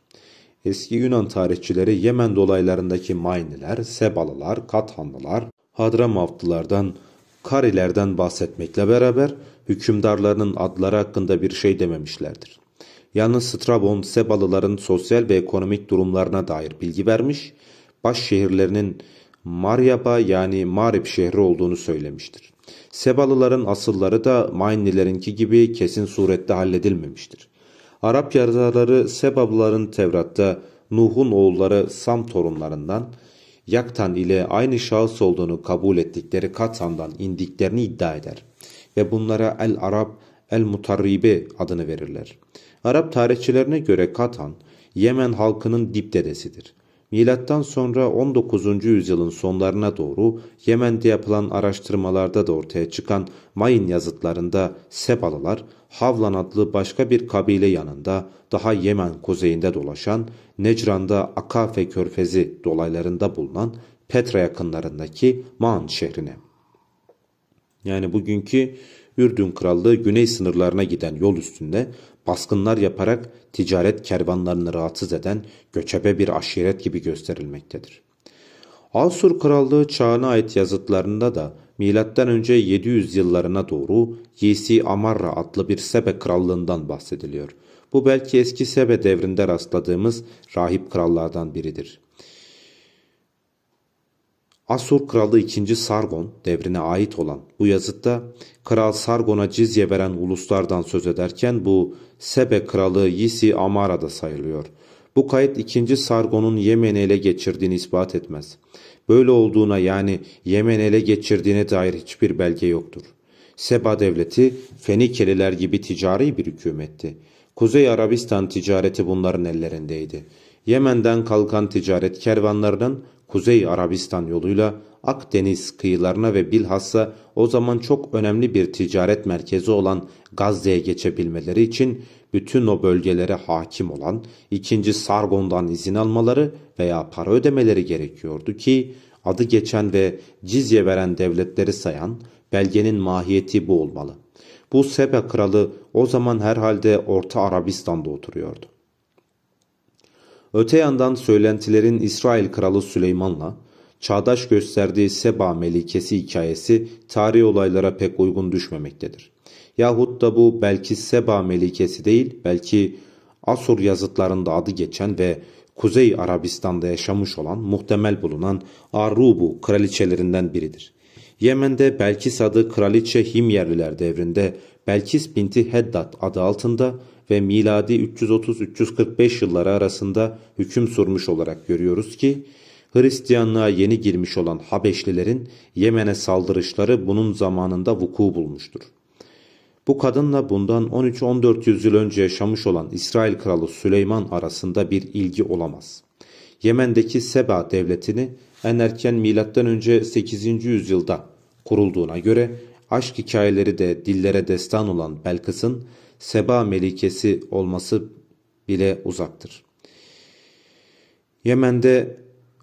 Speaker 1: eski Yunan tarihçileri Yemen dolaylarındaki Mayniler, Sebalılar, Kathanlılar, Hadramavtlılardan, Karilerden bahsetmekle beraber hükümdarlarının adları hakkında bir şey dememişlerdir. Yalnız Strabon Sebalıların sosyal ve ekonomik durumlarına dair bilgi vermiş, baş şehirlerinin Maryaba yani Marip şehri olduğunu söylemiştir. Sebalıların asılları da Maynilerinki gibi kesin surette halledilmemiştir. Arap yazarları Sebabların Tevrat'ta Nuh'un oğulları Sam torunlarından Yaktan ile aynı şahıs olduğunu kabul ettikleri Katan'dan indiklerini iddia eder ve bunlara El Arab, El Mutarribe adını verirler. Arap tarihçilerine göre Katan, Yemen halkının dip dedesidir. Milattan sonra 19. yüzyılın sonlarına doğru Yemen'de yapılan araştırmalarda da ortaya çıkan Mayin yazıtlarında Sebalılar, Havlan adlı başka bir kabile yanında daha Yemen kuzeyinde dolaşan, Necran'da Akafe körfezi dolaylarında bulunan Petra yakınlarındaki Maan şehrine. Yani bugünkü Ürdün Krallığı güney sınırlarına giden yol üstünde baskınlar yaparak ticaret kervanlarını rahatsız eden göçebe bir aşiret gibi gösterilmektedir. Asur Krallığı çağına ait yazıtlarında da M.Ö. 700 yıllarına doğru Yisi Amarra adlı bir Sebe krallığından bahsediliyor. Bu belki eski Sebe devrinde rastladığımız rahip krallardan biridir. Asur Kralı 2. Sargon devrine ait olan bu yazıtta Kral Sargon'a cizye veren uluslardan söz ederken bu Sebe Kralı Yisi Amara da sayılıyor. Bu kayıt 2. Sargon'un Yemen'i ele geçirdiğini ispat etmez. Böyle olduğuna yani Yemen'i ele geçirdiğine dair hiçbir belge yoktur. Seba devleti Fenikeliler gibi ticari bir hükümetti. Kuzey Arabistan ticareti bunların ellerindeydi. Yemen'den kalkan ticaret kervanlarının Kuzey Arabistan yoluyla Akdeniz kıyılarına ve bilhassa o zaman çok önemli bir ticaret merkezi olan Gazze'ye geçebilmeleri için bütün o bölgelere hakim olan 2. Sargon'dan izin almaları veya para ödemeleri gerekiyordu ki adı geçen ve cizye veren devletleri sayan belgenin mahiyeti bu olmalı. Bu Sebe kralı o zaman herhalde Orta Arabistan'da oturuyordu. Öte yandan söylentilerin İsrail Kralı Süleyman'la çağdaş gösterdiği Seba Melikesi hikayesi tarihi olaylara pek uygun düşmemektedir. Yahut da bu belki Seba Melikesi değil belki Asur yazıtlarında adı geçen ve Kuzey Arabistan'da yaşamış olan muhtemel bulunan Arubu kraliçelerinden biridir. Yemen'de Belkis adı kraliçe Himyerliler devrinde Belkis binti Heddad adı altında ve miladi 330-345 yılları arasında hüküm sürmüş olarak görüyoruz ki Hristiyanlığa yeni girmiş olan Habeşlilerin Yemen'e saldırışları bunun zamanında vuku bulmuştur. Bu kadınla bundan 13-14 yüzyıl önce yaşamış olan İsrail kralı Süleyman arasında bir ilgi olamaz. Yemen'deki Seba devletini en erken önce 8. yüzyılda kurulduğuna göre aşk hikayeleri de dillere destan olan Belkıs'ın Seba melikesi olması bile uzaktır. Yemen'de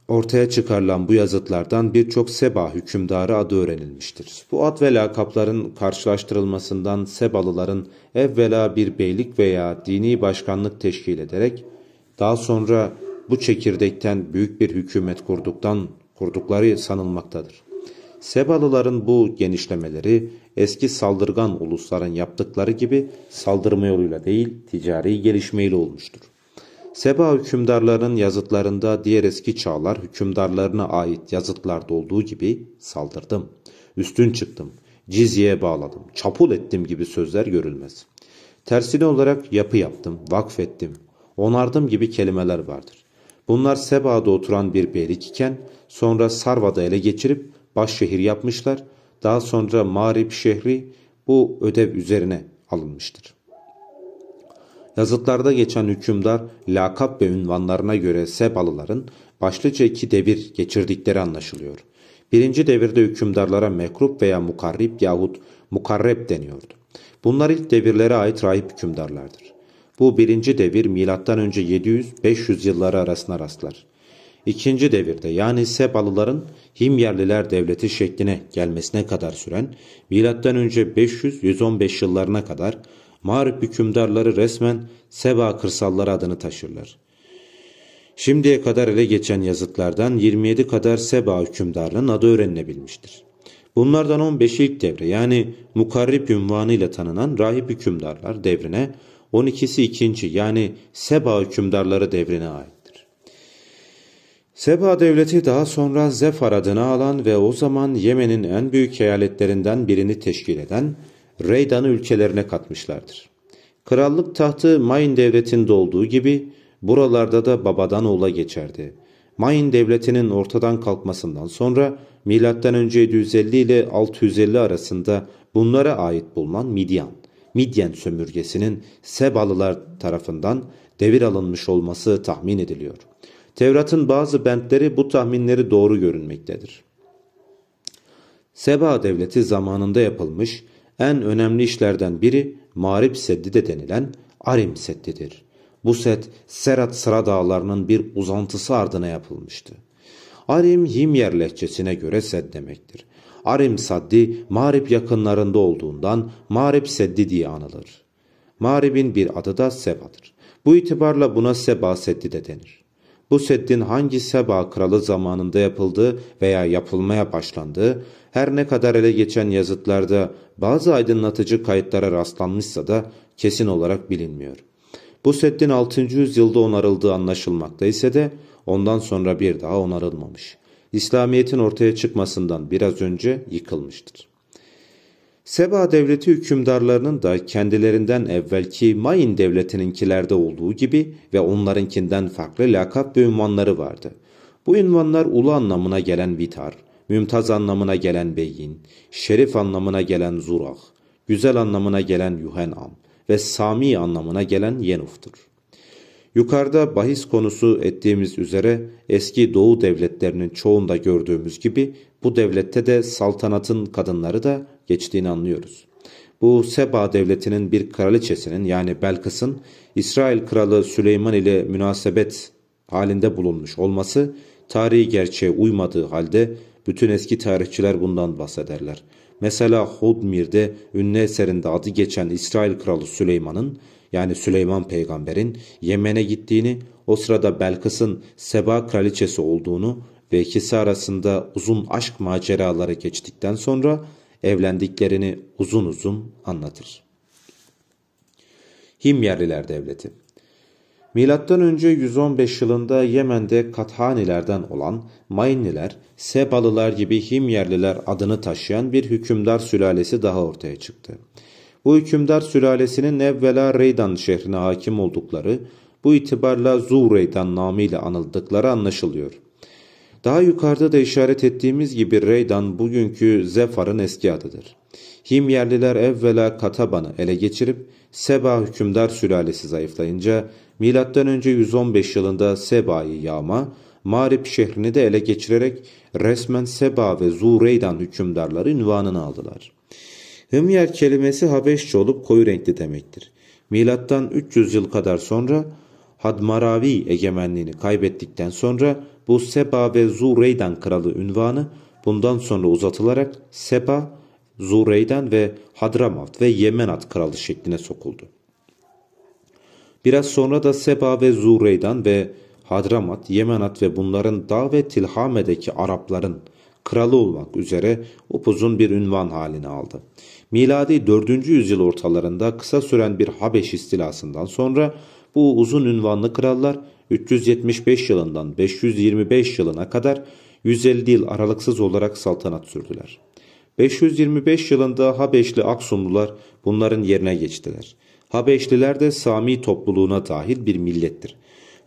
Speaker 1: ortaya çıkarılan bu yazıtlardan birçok Seba hükümdarı adı öğrenilmiştir. Bu ad ve lakapların karşılaştırılmasından Sebalıların evvela bir beylik veya dini başkanlık teşkil ederek daha sonra bu çekirdekten büyük bir hükümet kurduktan kurdukları sanılmaktadır. Sebalıların bu genişlemeleri eski saldırgan ulusların yaptıkları gibi saldırma yoluyla değil ticari gelişmeyle olmuştur. Seba hükümdarlarının yazıtlarında diğer eski çağlar hükümdarlarına ait yazıtlarda olduğu gibi saldırdım, üstün çıktım, cizye bağladım, çapul ettim gibi sözler görülmez. Tersine olarak yapı yaptım, vakfettim, onardım gibi kelimeler vardır. Bunlar Seba'da oturan bir beylik iken sonra Sarva'da ele geçirip başşehir yapmışlar daha sonra Mağrib şehri bu ödev üzerine alınmıştır. Yazıtlarda geçen hükümdar lakap ve ünvanlarına göre Sebalıların başlıca iki devir geçirdikleri anlaşılıyor. Birinci devirde hükümdarlara mekrup veya mukarrib yahut mukarreb deniyordu. Bunlar ilk devirlere ait rahip hükümdarlardır. Bu birinci devir M.Ö. 700-500 yılları arasına rastlar. İkinci devirde yani Sebalıların Himyerliler devleti şekline gelmesine kadar süren M.Ö. 500-115 yıllarına kadar Mağrip hükümdarları resmen Seba kırsalları adını taşırlar. Şimdiye kadar ele geçen yazıtlardan 27 kadar Seba hükümdarının adı öğrenilebilmiştir. Bunlardan 15 ilk devre yani Mukarrib ünvanıyla tanınan rahip hükümdarlar devrine, 12'si ikinci yani Seba hükümdarları devrine ait. Seba devleti daha sonra Zefar adını alan ve o zaman Yemen'in en büyük eyaletlerinden birini teşkil eden Reydan ülkelerine katmışlardır. Krallık tahtı Mayin devletinde olduğu gibi buralarda da babadan oğula geçerdi. Mayin devletinin ortadan kalkmasından sonra M.Ö. 750 ile 650 arasında bunlara ait bulunan Midyan, Midyen sömürgesinin Sebalılar tarafından devir alınmış olması tahmin ediliyor. Tevrat'ın bazı bentleri bu tahminleri doğru görünmektedir. Seba devleti zamanında yapılmış en önemli işlerden biri Marip Seddi de denilen Arim Seddi'dir. Bu set Serat Sıra dağlarının bir uzantısı ardına yapılmıştı. Arim Himyer lehçesine göre sed demektir. Arim Saddi Marip yakınlarında olduğundan Marip Seddi diye anılır. Marip'in bir adı da Seba'dır. Bu itibarla buna Seba Seddi de denir bu seddin hangi Seba kralı zamanında yapıldı veya yapılmaya başlandı, her ne kadar ele geçen yazıtlarda bazı aydınlatıcı kayıtlara rastlanmışsa da kesin olarak bilinmiyor. Bu seddin 6. yüzyılda onarıldığı anlaşılmakta ise de ondan sonra bir daha onarılmamış. İslamiyet'in ortaya çıkmasından biraz önce yıkılmıştır. Seba devleti hükümdarlarının da kendilerinden evvelki Mayin devletininkilerde olduğu gibi ve onlarınkinden farklı lakap ve ünvanları vardı. Bu ünvanlar ulu anlamına gelen vitar, mümtaz anlamına gelen beyin, şerif anlamına gelen zurak, güzel anlamına gelen yuhenam ve sami anlamına gelen yenuftur. Yukarıda bahis konusu ettiğimiz üzere eski doğu devletlerinin çoğunda gördüğümüz gibi bu devlette de saltanatın kadınları da geçtiğini anlıyoruz. Bu Seba devletinin bir kraliçesinin yani Belkıs'ın İsrail kralı Süleyman ile münasebet halinde bulunmuş olması tarihi gerçeğe uymadığı halde bütün eski tarihçiler bundan bahsederler. Mesela Hudmir'de ünlü eserinde adı geçen İsrail kralı Süleyman'ın yani Süleyman peygamberin Yemen'e gittiğini, o sırada Belkıs'ın Seba kraliçesi olduğunu ve ikisi arasında uzun aşk maceraları geçtikten sonra evlendiklerini uzun uzun anlatır. Himyerliler Devleti Milattan önce 115 yılında Yemen'de Kathanilerden olan Mayniler, Sebalılar gibi Himyerliler adını taşıyan bir hükümdar sülalesi daha ortaya çıktı. Bu hükümdar sülalesinin evvela Reydan şehrine hakim oldukları, bu itibarla Zureydan namıyla anıldıkları anlaşılıyor. Daha yukarıda da işaret ettiğimiz gibi Reydan bugünkü Zefar'ın eski adıdır. Himyerliler evvela Kataban'ı ele geçirip Seba hükümdar sülalesi zayıflayınca M.Ö. 115 yılında Seba'yı yağma, Marip şehrini de ele geçirerek resmen Seba ve Zureydan hükümdarları ünvanını aldılar. Hımyer kelimesi Habeşçe olup koyu renkli demektir. M.Ö. 300 yıl kadar sonra Hadmaravi egemenliğini kaybettikten sonra bu Seba ve Zureydan kralı ünvanı bundan sonra uzatılarak Seba, Zureydan ve Hadramaut ve Yemenat kralı şekline sokuldu. Biraz sonra da Seba ve Zureydan ve Hadramat, Yemenat ve bunların Dağ ve Tilhame'deki Arapların kralı olmak üzere upuzun bir ünvan haline aldı. Miladi 4. yüzyıl ortalarında kısa süren bir Habeş istilasından sonra bu uzun ünvanlı krallar 375 yılından 525 yılına kadar 150 yıl aralıksız olarak saltanat sürdüler. 525 yılında Habeşli Aksumlular bunların yerine geçtiler. Habeşliler de Sami topluluğuna dahil bir millettir.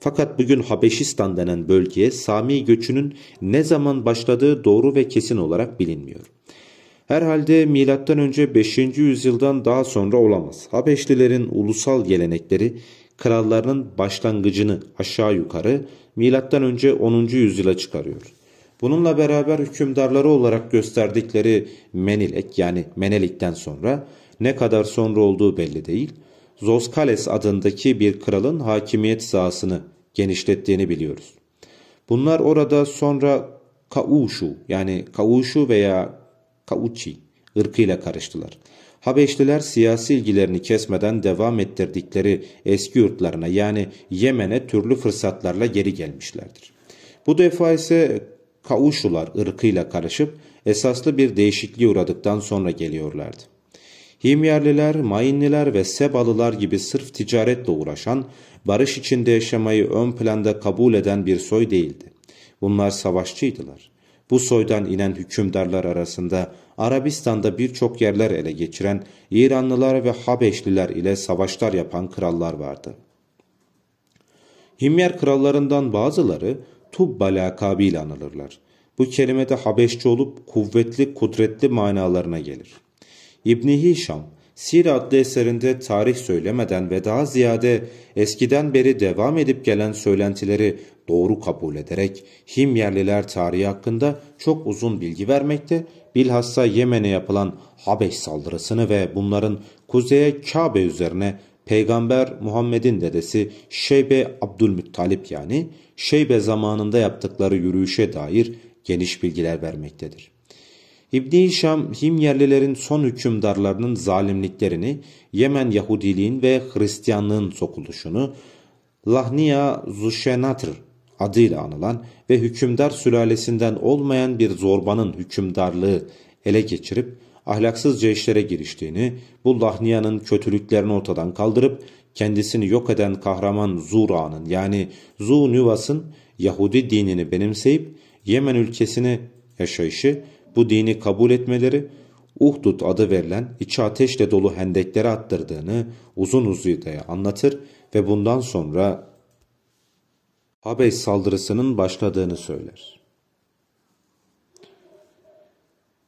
Speaker 1: Fakat bugün Habeşistan denen bölgeye Sami göçünün ne zaman başladığı doğru ve kesin olarak bilinmiyor. Herhalde M.Ö. 5. yüzyıldan daha sonra olamaz. Habeşlilerin ulusal gelenekleri krallarının başlangıcını aşağı yukarı M.Ö. 10. yüzyıla çıkarıyor. Bununla beraber hükümdarları olarak gösterdikleri Menilek yani Menelik'ten sonra ne kadar sonra olduğu belli değil, Zoskales adındaki bir kralın hakimiyet sahasını genişlettiğini biliyoruz. Bunlar orada sonra Kauşu yani Kauşu veya Kauçi ırkıyla karıştılar. Habeşliler siyasi ilgilerini kesmeden devam ettirdikleri eski yurtlarına yani Yemen'e türlü fırsatlarla geri gelmişlerdir. Bu defa ise Kavuşular ırkıyla karışıp esaslı bir değişikliğe uğradıktan sonra geliyorlardı. Himyerliler, Mayinliler ve Sebalılar gibi sırf ticaretle uğraşan, barış içinde yaşamayı ön planda kabul eden bir soy değildi. Bunlar savaşçıydılar. Bu soydan inen hükümdarlar arasında Arabistan'da birçok yerler ele geçiren İranlılar ve Habeşliler ile savaşlar yapan krallar vardı. Himyar krallarından bazıları Tubba lakabı ile anılırlar. Bu kelime de Habeşçi olup kuvvetli, kudretli manalarına gelir. İbni Hişam, Sir adlı eserinde tarih söylemeden ve daha ziyade eskiden beri devam edip gelen söylentileri doğru kabul ederek Himyerliler tarihi hakkında çok uzun bilgi vermekte bilhassa Yemen'e yapılan Habeş saldırısını ve bunların kuzeye Kabe üzerine Peygamber Muhammed'in dedesi Şeybe Abdülmuttalip yani Şeybe zamanında yaptıkları yürüyüşe dair geniş bilgiler vermektedir. İbni Hişam Himyerlilerin son hükümdarlarının zalimliklerini, Yemen Yahudiliğin ve Hristiyanlığın sokuluşunu, Lahniya Zuşenatr adıyla anılan ve hükümdar sülalesinden olmayan bir zorbanın hükümdarlığı ele geçirip ahlaksızca işlere giriştiğini, bu lahniyanın kötülüklerini ortadan kaldırıp kendisini yok eden kahraman Zura'nın yani Zu Nüvasın Yahudi dinini benimseyip Yemen ülkesini yaşayışı, bu dini kabul etmeleri, Uhdud adı verilen içi ateşle dolu hendeklere attırdığını uzun uzuyla anlatır ve bundan sonra Habeş saldırısının başladığını söyler.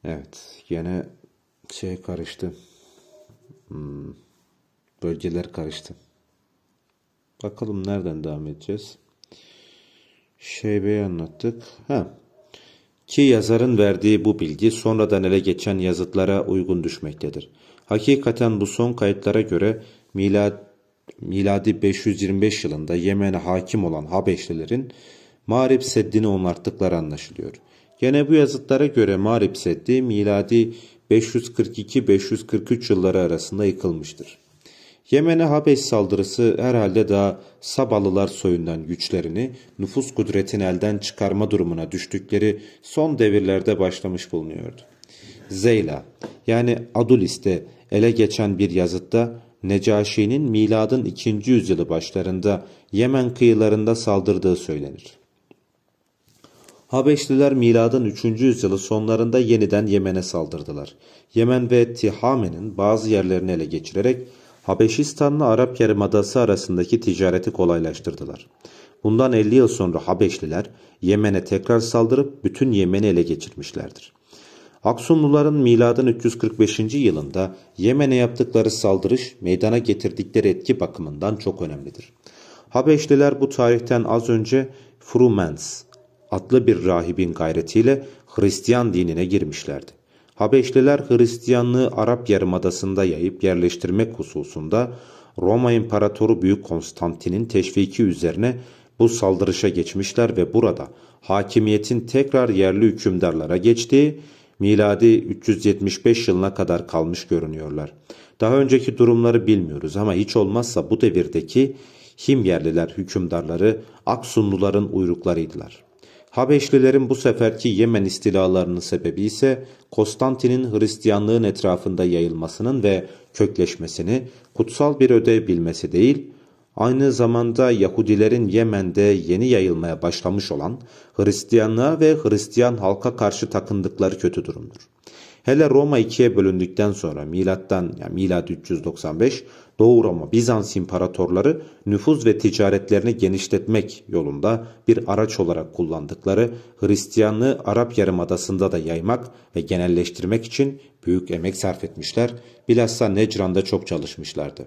Speaker 1: Evet, yine şey karıştı. Hmm, bölgeler karıştı. Bakalım nereden devam edeceğiz? Şeybe'yi anlattık. Ha. Ki yazarın verdiği bu bilgi sonradan ele geçen yazıtlara uygun düşmektedir. Hakikaten bu son kayıtlara göre milat miladi 525 yılında Yemen'e hakim olan Habeşlilerin Mağrib Seddi'ni onarttıkları anlaşılıyor. Gene bu yazıtlara göre Mağrib Seddi miladi 542-543 yılları arasında yıkılmıştır. Yemen'e Habeş saldırısı herhalde daha Sabalılar soyundan güçlerini, nüfus kudretini elden çıkarma durumuna düştükleri son devirlerde başlamış bulunuyordu. Zeyla yani Adulis'te ele geçen bir yazıtta Necaşi'nin miladın 2. yüzyılı başlarında Yemen kıyılarında saldırdığı söylenir. Habeşliler miladın 3. yüzyılı sonlarında yeniden Yemen'e saldırdılar. Yemen ve Tihame'nin bazı yerlerini ele geçirerek Habeşistan'la Arap Yarımadası arasındaki ticareti kolaylaştırdılar. Bundan 50 yıl sonra Habeşliler Yemen'e tekrar saldırıp bütün Yemen'i ele geçirmişlerdir. Aksumluların miladın 345. yılında Yemen'e yaptıkları saldırış meydana getirdikleri etki bakımından çok önemlidir. Habeşliler bu tarihten az önce Frumens adlı bir rahibin gayretiyle Hristiyan dinine girmişlerdi. Habeşliler Hristiyanlığı Arap Yarımadası'nda yayıp yerleştirmek hususunda Roma İmparatoru Büyük Konstantin'in teşviki üzerine bu saldırışa geçmişler ve burada hakimiyetin tekrar yerli hükümdarlara geçtiği miladi 375 yılına kadar kalmış görünüyorlar. Daha önceki durumları bilmiyoruz ama hiç olmazsa bu devirdeki Himyerliler hükümdarları Aksunluların uyruklarıydılar. Habeşlilerin bu seferki Yemen istilalarının sebebi ise Konstantin'in Hristiyanlığın etrafında yayılmasının ve kökleşmesini kutsal bir ödev bilmesi değil, aynı zamanda Yahudilerin Yemen'de yeni yayılmaya başlamış olan Hristiyanlığa ve Hristiyan halka karşı takındıkları kötü durumdur. Hele Roma ikiye bölündükten sonra milattan yani milat 395 Doğu Roma Bizans imparatorları nüfuz ve ticaretlerini genişletmek yolunda bir araç olarak kullandıkları Hristiyanlığı Arap Yarımadası'nda da yaymak ve genelleştirmek için büyük emek sarf etmişler. Bilhassa Necran'da çok çalışmışlardı.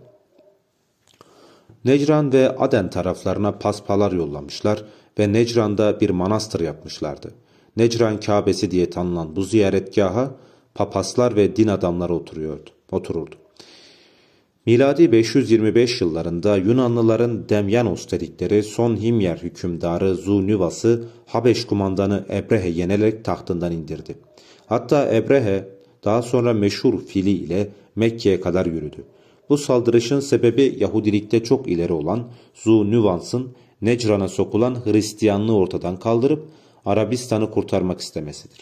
Speaker 1: Necran ve Aden taraflarına paspalar yollamışlar ve Necran'da bir manastır yapmışlardı. Necran Kâbesi diye tanınan bu ziyaretgaha papaslar ve din adamları oturuyordu, otururdu. Miladi 525 yıllarında Yunanlıların Demyanos dedikleri son Himyer hükümdarı Zunivas'ı Habeş kumandanı Ebrehe yenerek tahtından indirdi. Hatta Ebrehe daha sonra meşhur fili ile Mekke'ye kadar yürüdü. Bu saldırışın sebebi Yahudilikte çok ileri olan Zu Nüvans'ın Necran'a sokulan Hristiyanlığı ortadan kaldırıp Arabistan'ı kurtarmak istemesidir.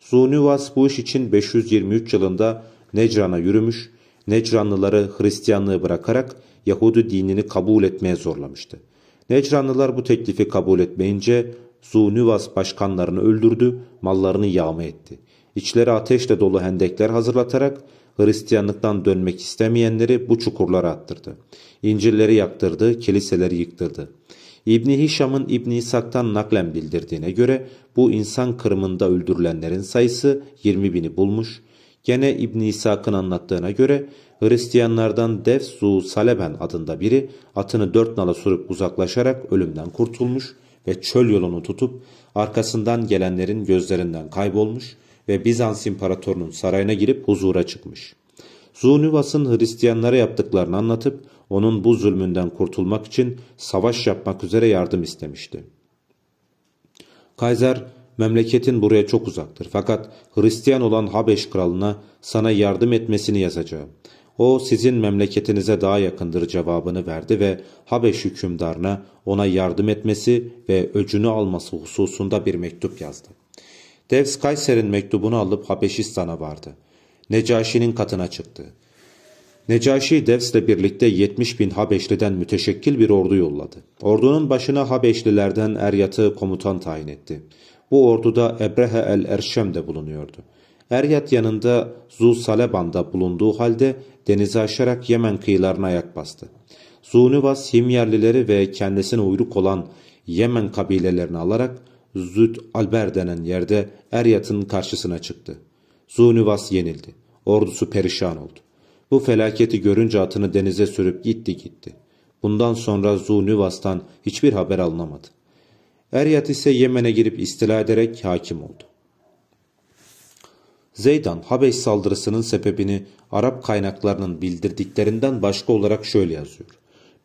Speaker 1: Zu Nüvans bu iş için 523 yılında Necran'a yürümüş, Necranlıları Hristiyanlığı bırakarak Yahudi dinini kabul etmeye zorlamıştı. Necranlılar bu teklifi kabul etmeyince Nüvas başkanlarını öldürdü, mallarını yağma etti. İçleri ateşle dolu hendekler hazırlatarak Hristiyanlıktan dönmek istemeyenleri bu çukurlara attırdı. İncilleri yaktırdı, kiliseleri yıktırdı. İbni Hişam'ın İbni İshak'tan naklen bildirdiğine göre bu insan kırımında öldürülenlerin sayısı 20 bini bulmuş. Gene İbni İshak'ın anlattığına göre Hristiyanlardan Defzu Saleben adında biri atını dört nala sürüp uzaklaşarak ölümden kurtulmuş ve çöl yolunu tutup arkasından gelenlerin gözlerinden kaybolmuş ve Bizans imparatorunun sarayına girip huzura çıkmış. Zunivas'ın Hristiyanlara yaptıklarını anlatıp onun bu zulmünden kurtulmak için savaş yapmak üzere yardım istemişti. Kaiser memleketin buraya çok uzaktır fakat Hristiyan olan Habeş kralına sana yardım etmesini yazacağım. O sizin memleketinize daha yakındır cevabını verdi ve Habeş hükümdarına ona yardım etmesi ve öcünü alması hususunda bir mektup yazdı. Devs Kayser'in mektubunu alıp Habeşistan'a vardı. Necaşi'nin katına çıktı. Necaşi Devs'le birlikte 70 bin Habeşli'den müteşekkil bir ordu yolladı. Ordunun başına Habeşlilerden Eryat'ı komutan tayin etti. Bu orduda Ebrehe el-Erşem de bulunuyordu. Eryat yanında Zu Saleban'da bulunduğu halde denize aşarak Yemen kıyılarına ayak bastı. Zunivas Himyerlileri ve kendisine uyruk olan Yemen kabilelerini alarak Züd Alber denen yerde Eryat'ın karşısına çıktı. Zunivas yenildi. Ordusu perişan oldu. Bu felaketi görünce atını denize sürüp gitti gitti. Bundan sonra Zunivas'tan hiçbir haber alınamadı. Eryat ise Yemen'e girip istila ederek hakim oldu. Zeydan Habeş saldırısının sebebini Arap kaynaklarının bildirdiklerinden başka olarak şöyle yazıyor.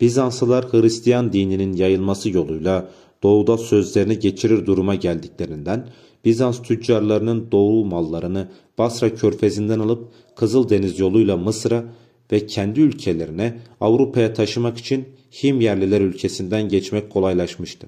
Speaker 1: Bizanslılar Hristiyan dininin yayılması yoluyla doğuda sözlerini geçirir duruma geldiklerinden Bizans tüccarlarının doğu mallarını Basra körfezinden alıp Kızıldeniz yoluyla Mısır'a ve kendi ülkelerine Avrupa'ya taşımak için Himyerliler ülkesinden geçmek kolaylaşmıştı.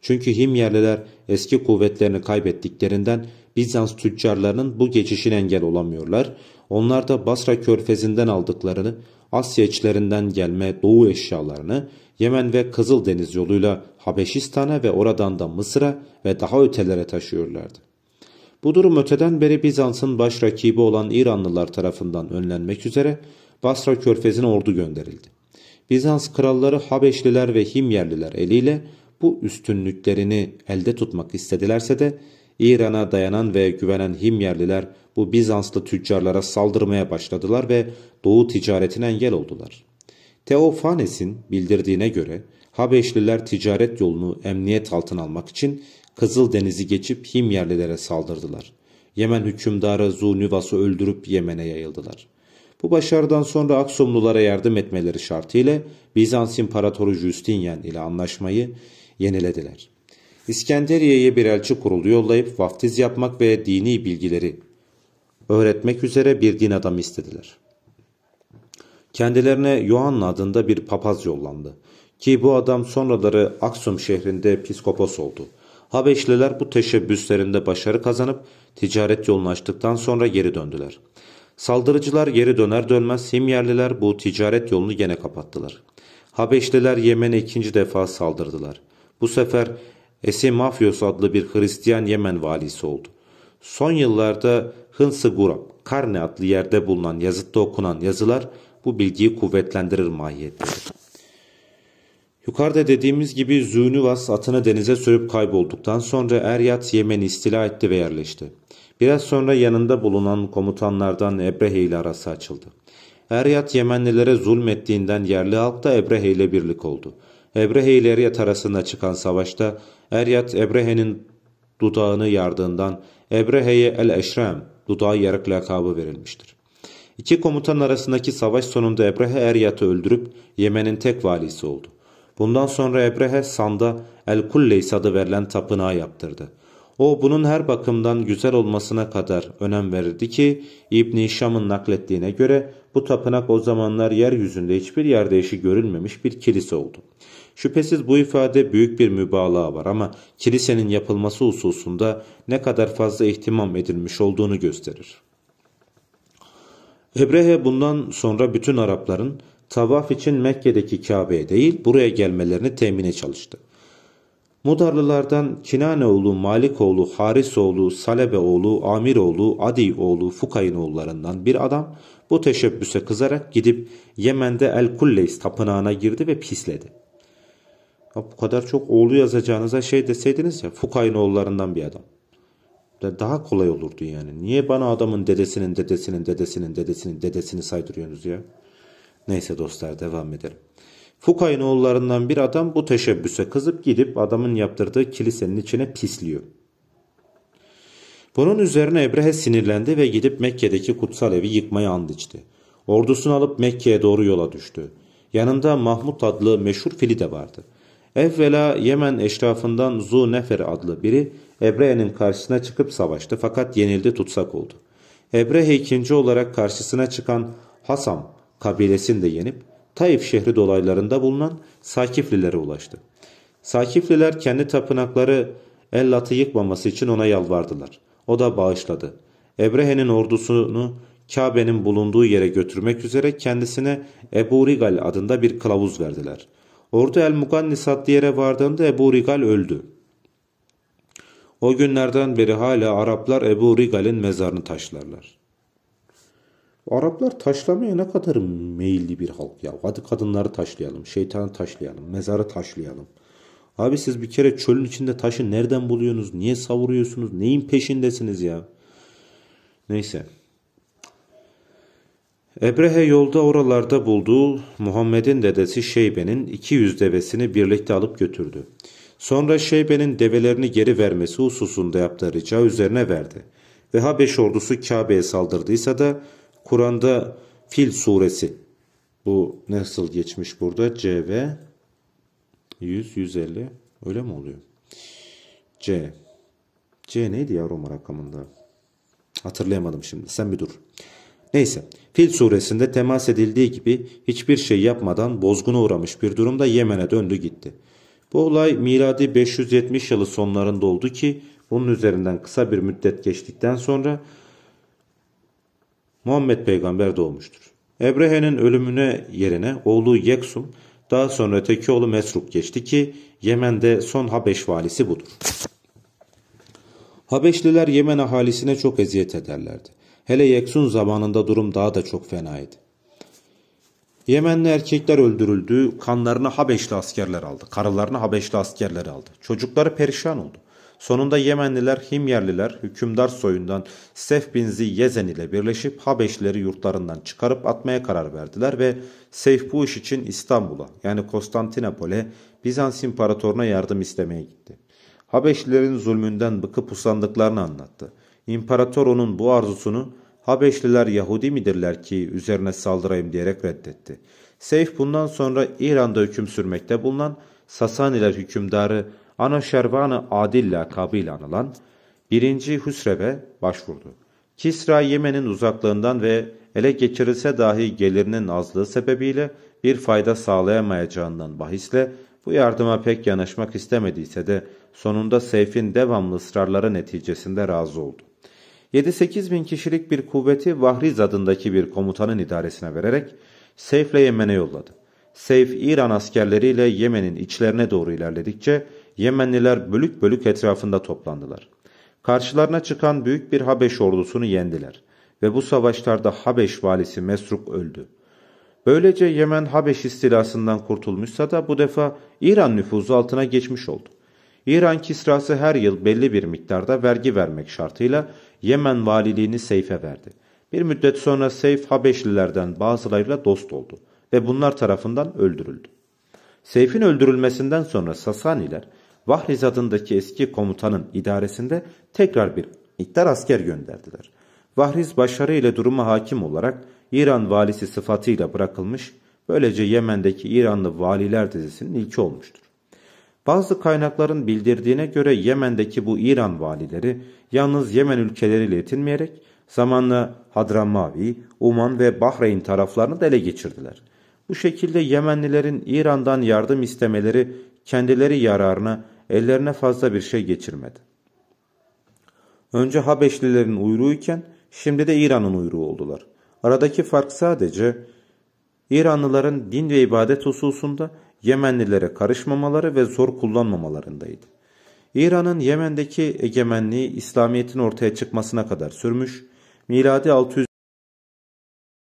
Speaker 1: Çünkü Himyerliler eski kuvvetlerini kaybettiklerinden Bizans tüccarlarının bu geçişine engel olamıyorlar. Onlar da Basra körfezinden aldıklarını Asya içlerinden gelme doğu eşyalarını Yemen ve Kızıldeniz yoluyla Habeşistan'a ve oradan da Mısır'a ve daha ötelere taşıyorlardı. Bu durum öteden beri Bizans'ın baş rakibi olan İranlılar tarafından önlenmek üzere Basra körfezine ordu gönderildi. Bizans kralları Habeşliler ve Himyerliler eliyle bu üstünlüklerini elde tutmak istedilerse de İran'a dayanan ve güvenen Himyerliler bu Bizanslı tüccarlara saldırmaya başladılar ve Doğu ticaretine engel oldular. Teofanes'in bildirdiğine göre Habeşliler ticaret yolunu emniyet altına almak için Kızıl Denizi geçip Himyerlilere saldırdılar. Yemen hükümdarı Zunivası öldürüp Yemen'e yayıldılar. Bu başarıdan sonra Aksumlulara yardım etmeleri şartıyla Bizans İmparatoru Justinian ile anlaşmayı yenilediler. İskenderiye'ye bir elçi kurulu yollayıp vaftiz yapmak ve dini bilgileri öğretmek üzere bir din adamı istediler. Kendilerine Yohanna adında bir papaz yollandı. Ki bu adam sonraları Aksum şehrinde piskopos oldu. Habeşliler bu teşebbüslerinde başarı kazanıp ticaret yolunu açtıktan sonra geri döndüler. Saldırıcılar geri döner dönmez Himyerliler bu ticaret yolunu gene kapattılar. Habeşliler Yemen'e ikinci defa saldırdılar. Bu sefer Esimafyos adlı bir Hristiyan Yemen valisi oldu. Son yıllarda Hınsı Gurab, Karne adlı yerde bulunan yazıtta okunan yazılar bu bilgiyi kuvvetlendirir mahiyettedir. Yukarıda dediğimiz gibi Zünüvas atını denize sürüp kaybolduktan sonra Eryat Yemen'i istila etti ve yerleşti. Biraz sonra yanında bulunan komutanlardan Ebrehe ile arası açıldı. Eryat Yemenlilere zulmettiğinden yerli halk da Ebrehe ile birlik oldu. Ebrehe ile Eryat arasında çıkan savaşta Eryat Ebrehe'nin dudağını yardığından Ebrehe'ye El Eşrem dudağı yarık lakabı verilmiştir. İki komutan arasındaki savaş sonunda Ebrehe Eryat'ı öldürüp Yemen'in tek valisi oldu. Bundan sonra Ebrehe Sand'a El Kulleys adı verilen tapınağı yaptırdı. O bunun her bakımdan güzel olmasına kadar önem verirdi ki İbn Şam'ın naklettiğine göre bu tapınak o zamanlar yeryüzünde hiçbir yerde eşi görülmemiş bir kilise oldu. Şüphesiz bu ifade büyük bir mübalağa var ama kilisenin yapılması hususunda ne kadar fazla ihtimam edilmiş olduğunu gösterir. Ebrehe bundan sonra bütün Arapların tavaf için Mekke'deki Kabe'ye değil buraya gelmelerini temine çalıştı. Mudarlılardan Kinaneoğlu, Malikoğlu, Harisoğlu, Salebeoğlu, Amiroğlu, Adioğlu, Fukay'ın oğullarından bir adam bu teşebbüse kızarak gidip Yemen'de El Kulleys tapınağına girdi ve pisledi. Ya bu kadar çok oğlu yazacağınıza şey deseydiniz ya Fukay'ın oğullarından bir adam daha kolay olurdu yani. Niye bana adamın dedesinin dedesinin dedesinin dedesinin dedesini saydırıyorsunuz ya? Neyse dostlar devam edelim. Fukay'ın oğullarından bir adam bu teşebbüse kızıp gidip adamın yaptırdığı kilisenin içine pisliyor. Bunun üzerine Ebrehe sinirlendi ve gidip Mekke'deki kutsal evi yıkmaya and içti. Ordusunu alıp Mekke'ye doğru yola düştü. Yanında Mahmut adlı meşhur fili de vardı. Evvela Yemen eşrafından Zu Nefer adlı biri Ebrehe'nin karşısına çıkıp savaştı fakat yenildi tutsak oldu. Ebrehe ikinci olarak karşısına çıkan Hasam kabilesini de yenip Taif şehri dolaylarında bulunan Sakiflilere ulaştı. Sakifliler kendi tapınakları Ellat'ı yıkmaması için ona yalvardılar. O da bağışladı. Ebrehe'nin ordusunu Kabe'nin bulunduğu yere götürmek üzere kendisine Ebu Rigal adında bir kılavuz verdiler. Ordu El-Mugannis adlı yere vardığında Ebu Rigal öldü. O günlerden beri hala Araplar Ebu Rigal'in mezarını taşlarlar. Araplar taşlamaya ne kadar meyilli bir halk ya. Hadi kadınları taşlayalım, şeytanı taşlayalım, mezarı taşlayalım. Abi siz bir kere çölün içinde taşı nereden buluyorsunuz? Niye savuruyorsunuz? Neyin peşindesiniz ya? Neyse. Ebrehe yolda oralarda bulduğu Muhammed'in dedesi Şeybe'nin 200 devesini birlikte alıp götürdü. Sonra Şeybe'nin develerini geri vermesi hususunda yaptığı rica üzerine verdi. Ve Habeş ordusu Kabe'ye saldırdıysa da Kur'an'da Fil suresi bu nasıl geçmiş burada? CV 100 150 öyle mi oluyor? C C neydi ya Roma rakamında? Hatırlayamadım şimdi. Sen bir dur. Neyse. Fil suresinde temas edildiği gibi hiçbir şey yapmadan bozguna uğramış bir durumda Yemen'e döndü gitti. Bu olay miladi 570 yılı sonlarında oldu ki bunun üzerinden kısa bir müddet geçtikten sonra Muhammed peygamber doğmuştur. Ebrehe'nin ölümüne yerine oğlu Yeksum daha sonra öteki oğlu Mesruk geçti ki Yemen'de son Habeş valisi budur. Habeşliler Yemen ahalisine çok eziyet ederlerdi. Hele Yeksun zamanında durum daha da çok fenaydı. Yemenli erkekler öldürüldü, kanlarını Habeşli askerler aldı, karılarını Habeşli askerler aldı. Çocukları perişan oldu. Sonunda Yemenliler, Himyerliler hükümdar soyundan Sef bin Zi Yezen ile birleşip Habeşlileri yurtlarından çıkarıp atmaya karar verdiler ve Seyf bu iş için İstanbul'a yani Konstantinopol'e Bizans imparatoruna yardım istemeye gitti. Habeşlilerin zulmünden bıkıp usandıklarını anlattı. İmparator onun bu arzusunu Habeşliler Yahudi midirler ki üzerine saldırayım diyerek reddetti. Seyf bundan sonra İran'da hüküm sürmekte bulunan Sasaniler hükümdarı Anaşervan-ı Adil lakabıyla anılan 1. Hüsrev'e başvurdu. Kisra Yemen'in uzaklığından ve ele geçirilse dahi gelirinin azlığı sebebiyle bir fayda sağlayamayacağından bahisle bu yardıma pek yanaşmak istemediyse de sonunda Seyf'in devamlı ısrarları neticesinde razı oldu. 7-8 bin kişilik bir kuvveti Vahriz adındaki bir komutanın idaresine vererek Seyf'le Yemen'e yolladı. Seyf İran askerleriyle Yemen'in içlerine doğru ilerledikçe Yemenliler bölük bölük etrafında toplandılar. Karşılarına çıkan büyük bir Habeş ordusunu yendiler ve bu savaşlarda Habeş valisi Mesruk öldü. Böylece Yemen Habeş istilasından kurtulmuşsa da bu defa İran nüfuzu altına geçmiş oldu. İran kisrası her yıl belli bir miktarda vergi vermek şartıyla Yemen valiliğini Seyf'e verdi. Bir müddet sonra Seyf Habeşlilerden bazılarıyla dost oldu ve bunlar tarafından öldürüldü. Seyf'in öldürülmesinden sonra Sasaniler Vahriz adındaki eski komutanın idaresinde tekrar bir miktar asker gönderdiler. Vahriz başarıyla duruma hakim olarak İran valisi sıfatıyla bırakılmış, böylece Yemen'deki İranlı valiler dizisinin ilki olmuştur. Bazı kaynakların bildirdiğine göre Yemen'deki bu İran valileri yalnız Yemen ülkeleriyle yetinmeyerek zamanla Hadramavi, Uman ve Bahreyn taraflarını da ele geçirdiler. Bu şekilde Yemenlilerin İran'dan yardım istemeleri kendileri yararına ellerine fazla bir şey geçirmedi. Önce Habeşlilerin iken şimdi de İran'ın uyruğu oldular. Aradaki fark sadece İranlıların din ve ibadet hususunda Yemenlilere karışmamaları ve zor kullanmamalarındaydı. İran'ın Yemen'deki egemenliği İslamiyet'in ortaya çıkmasına kadar sürmüş, miladi 600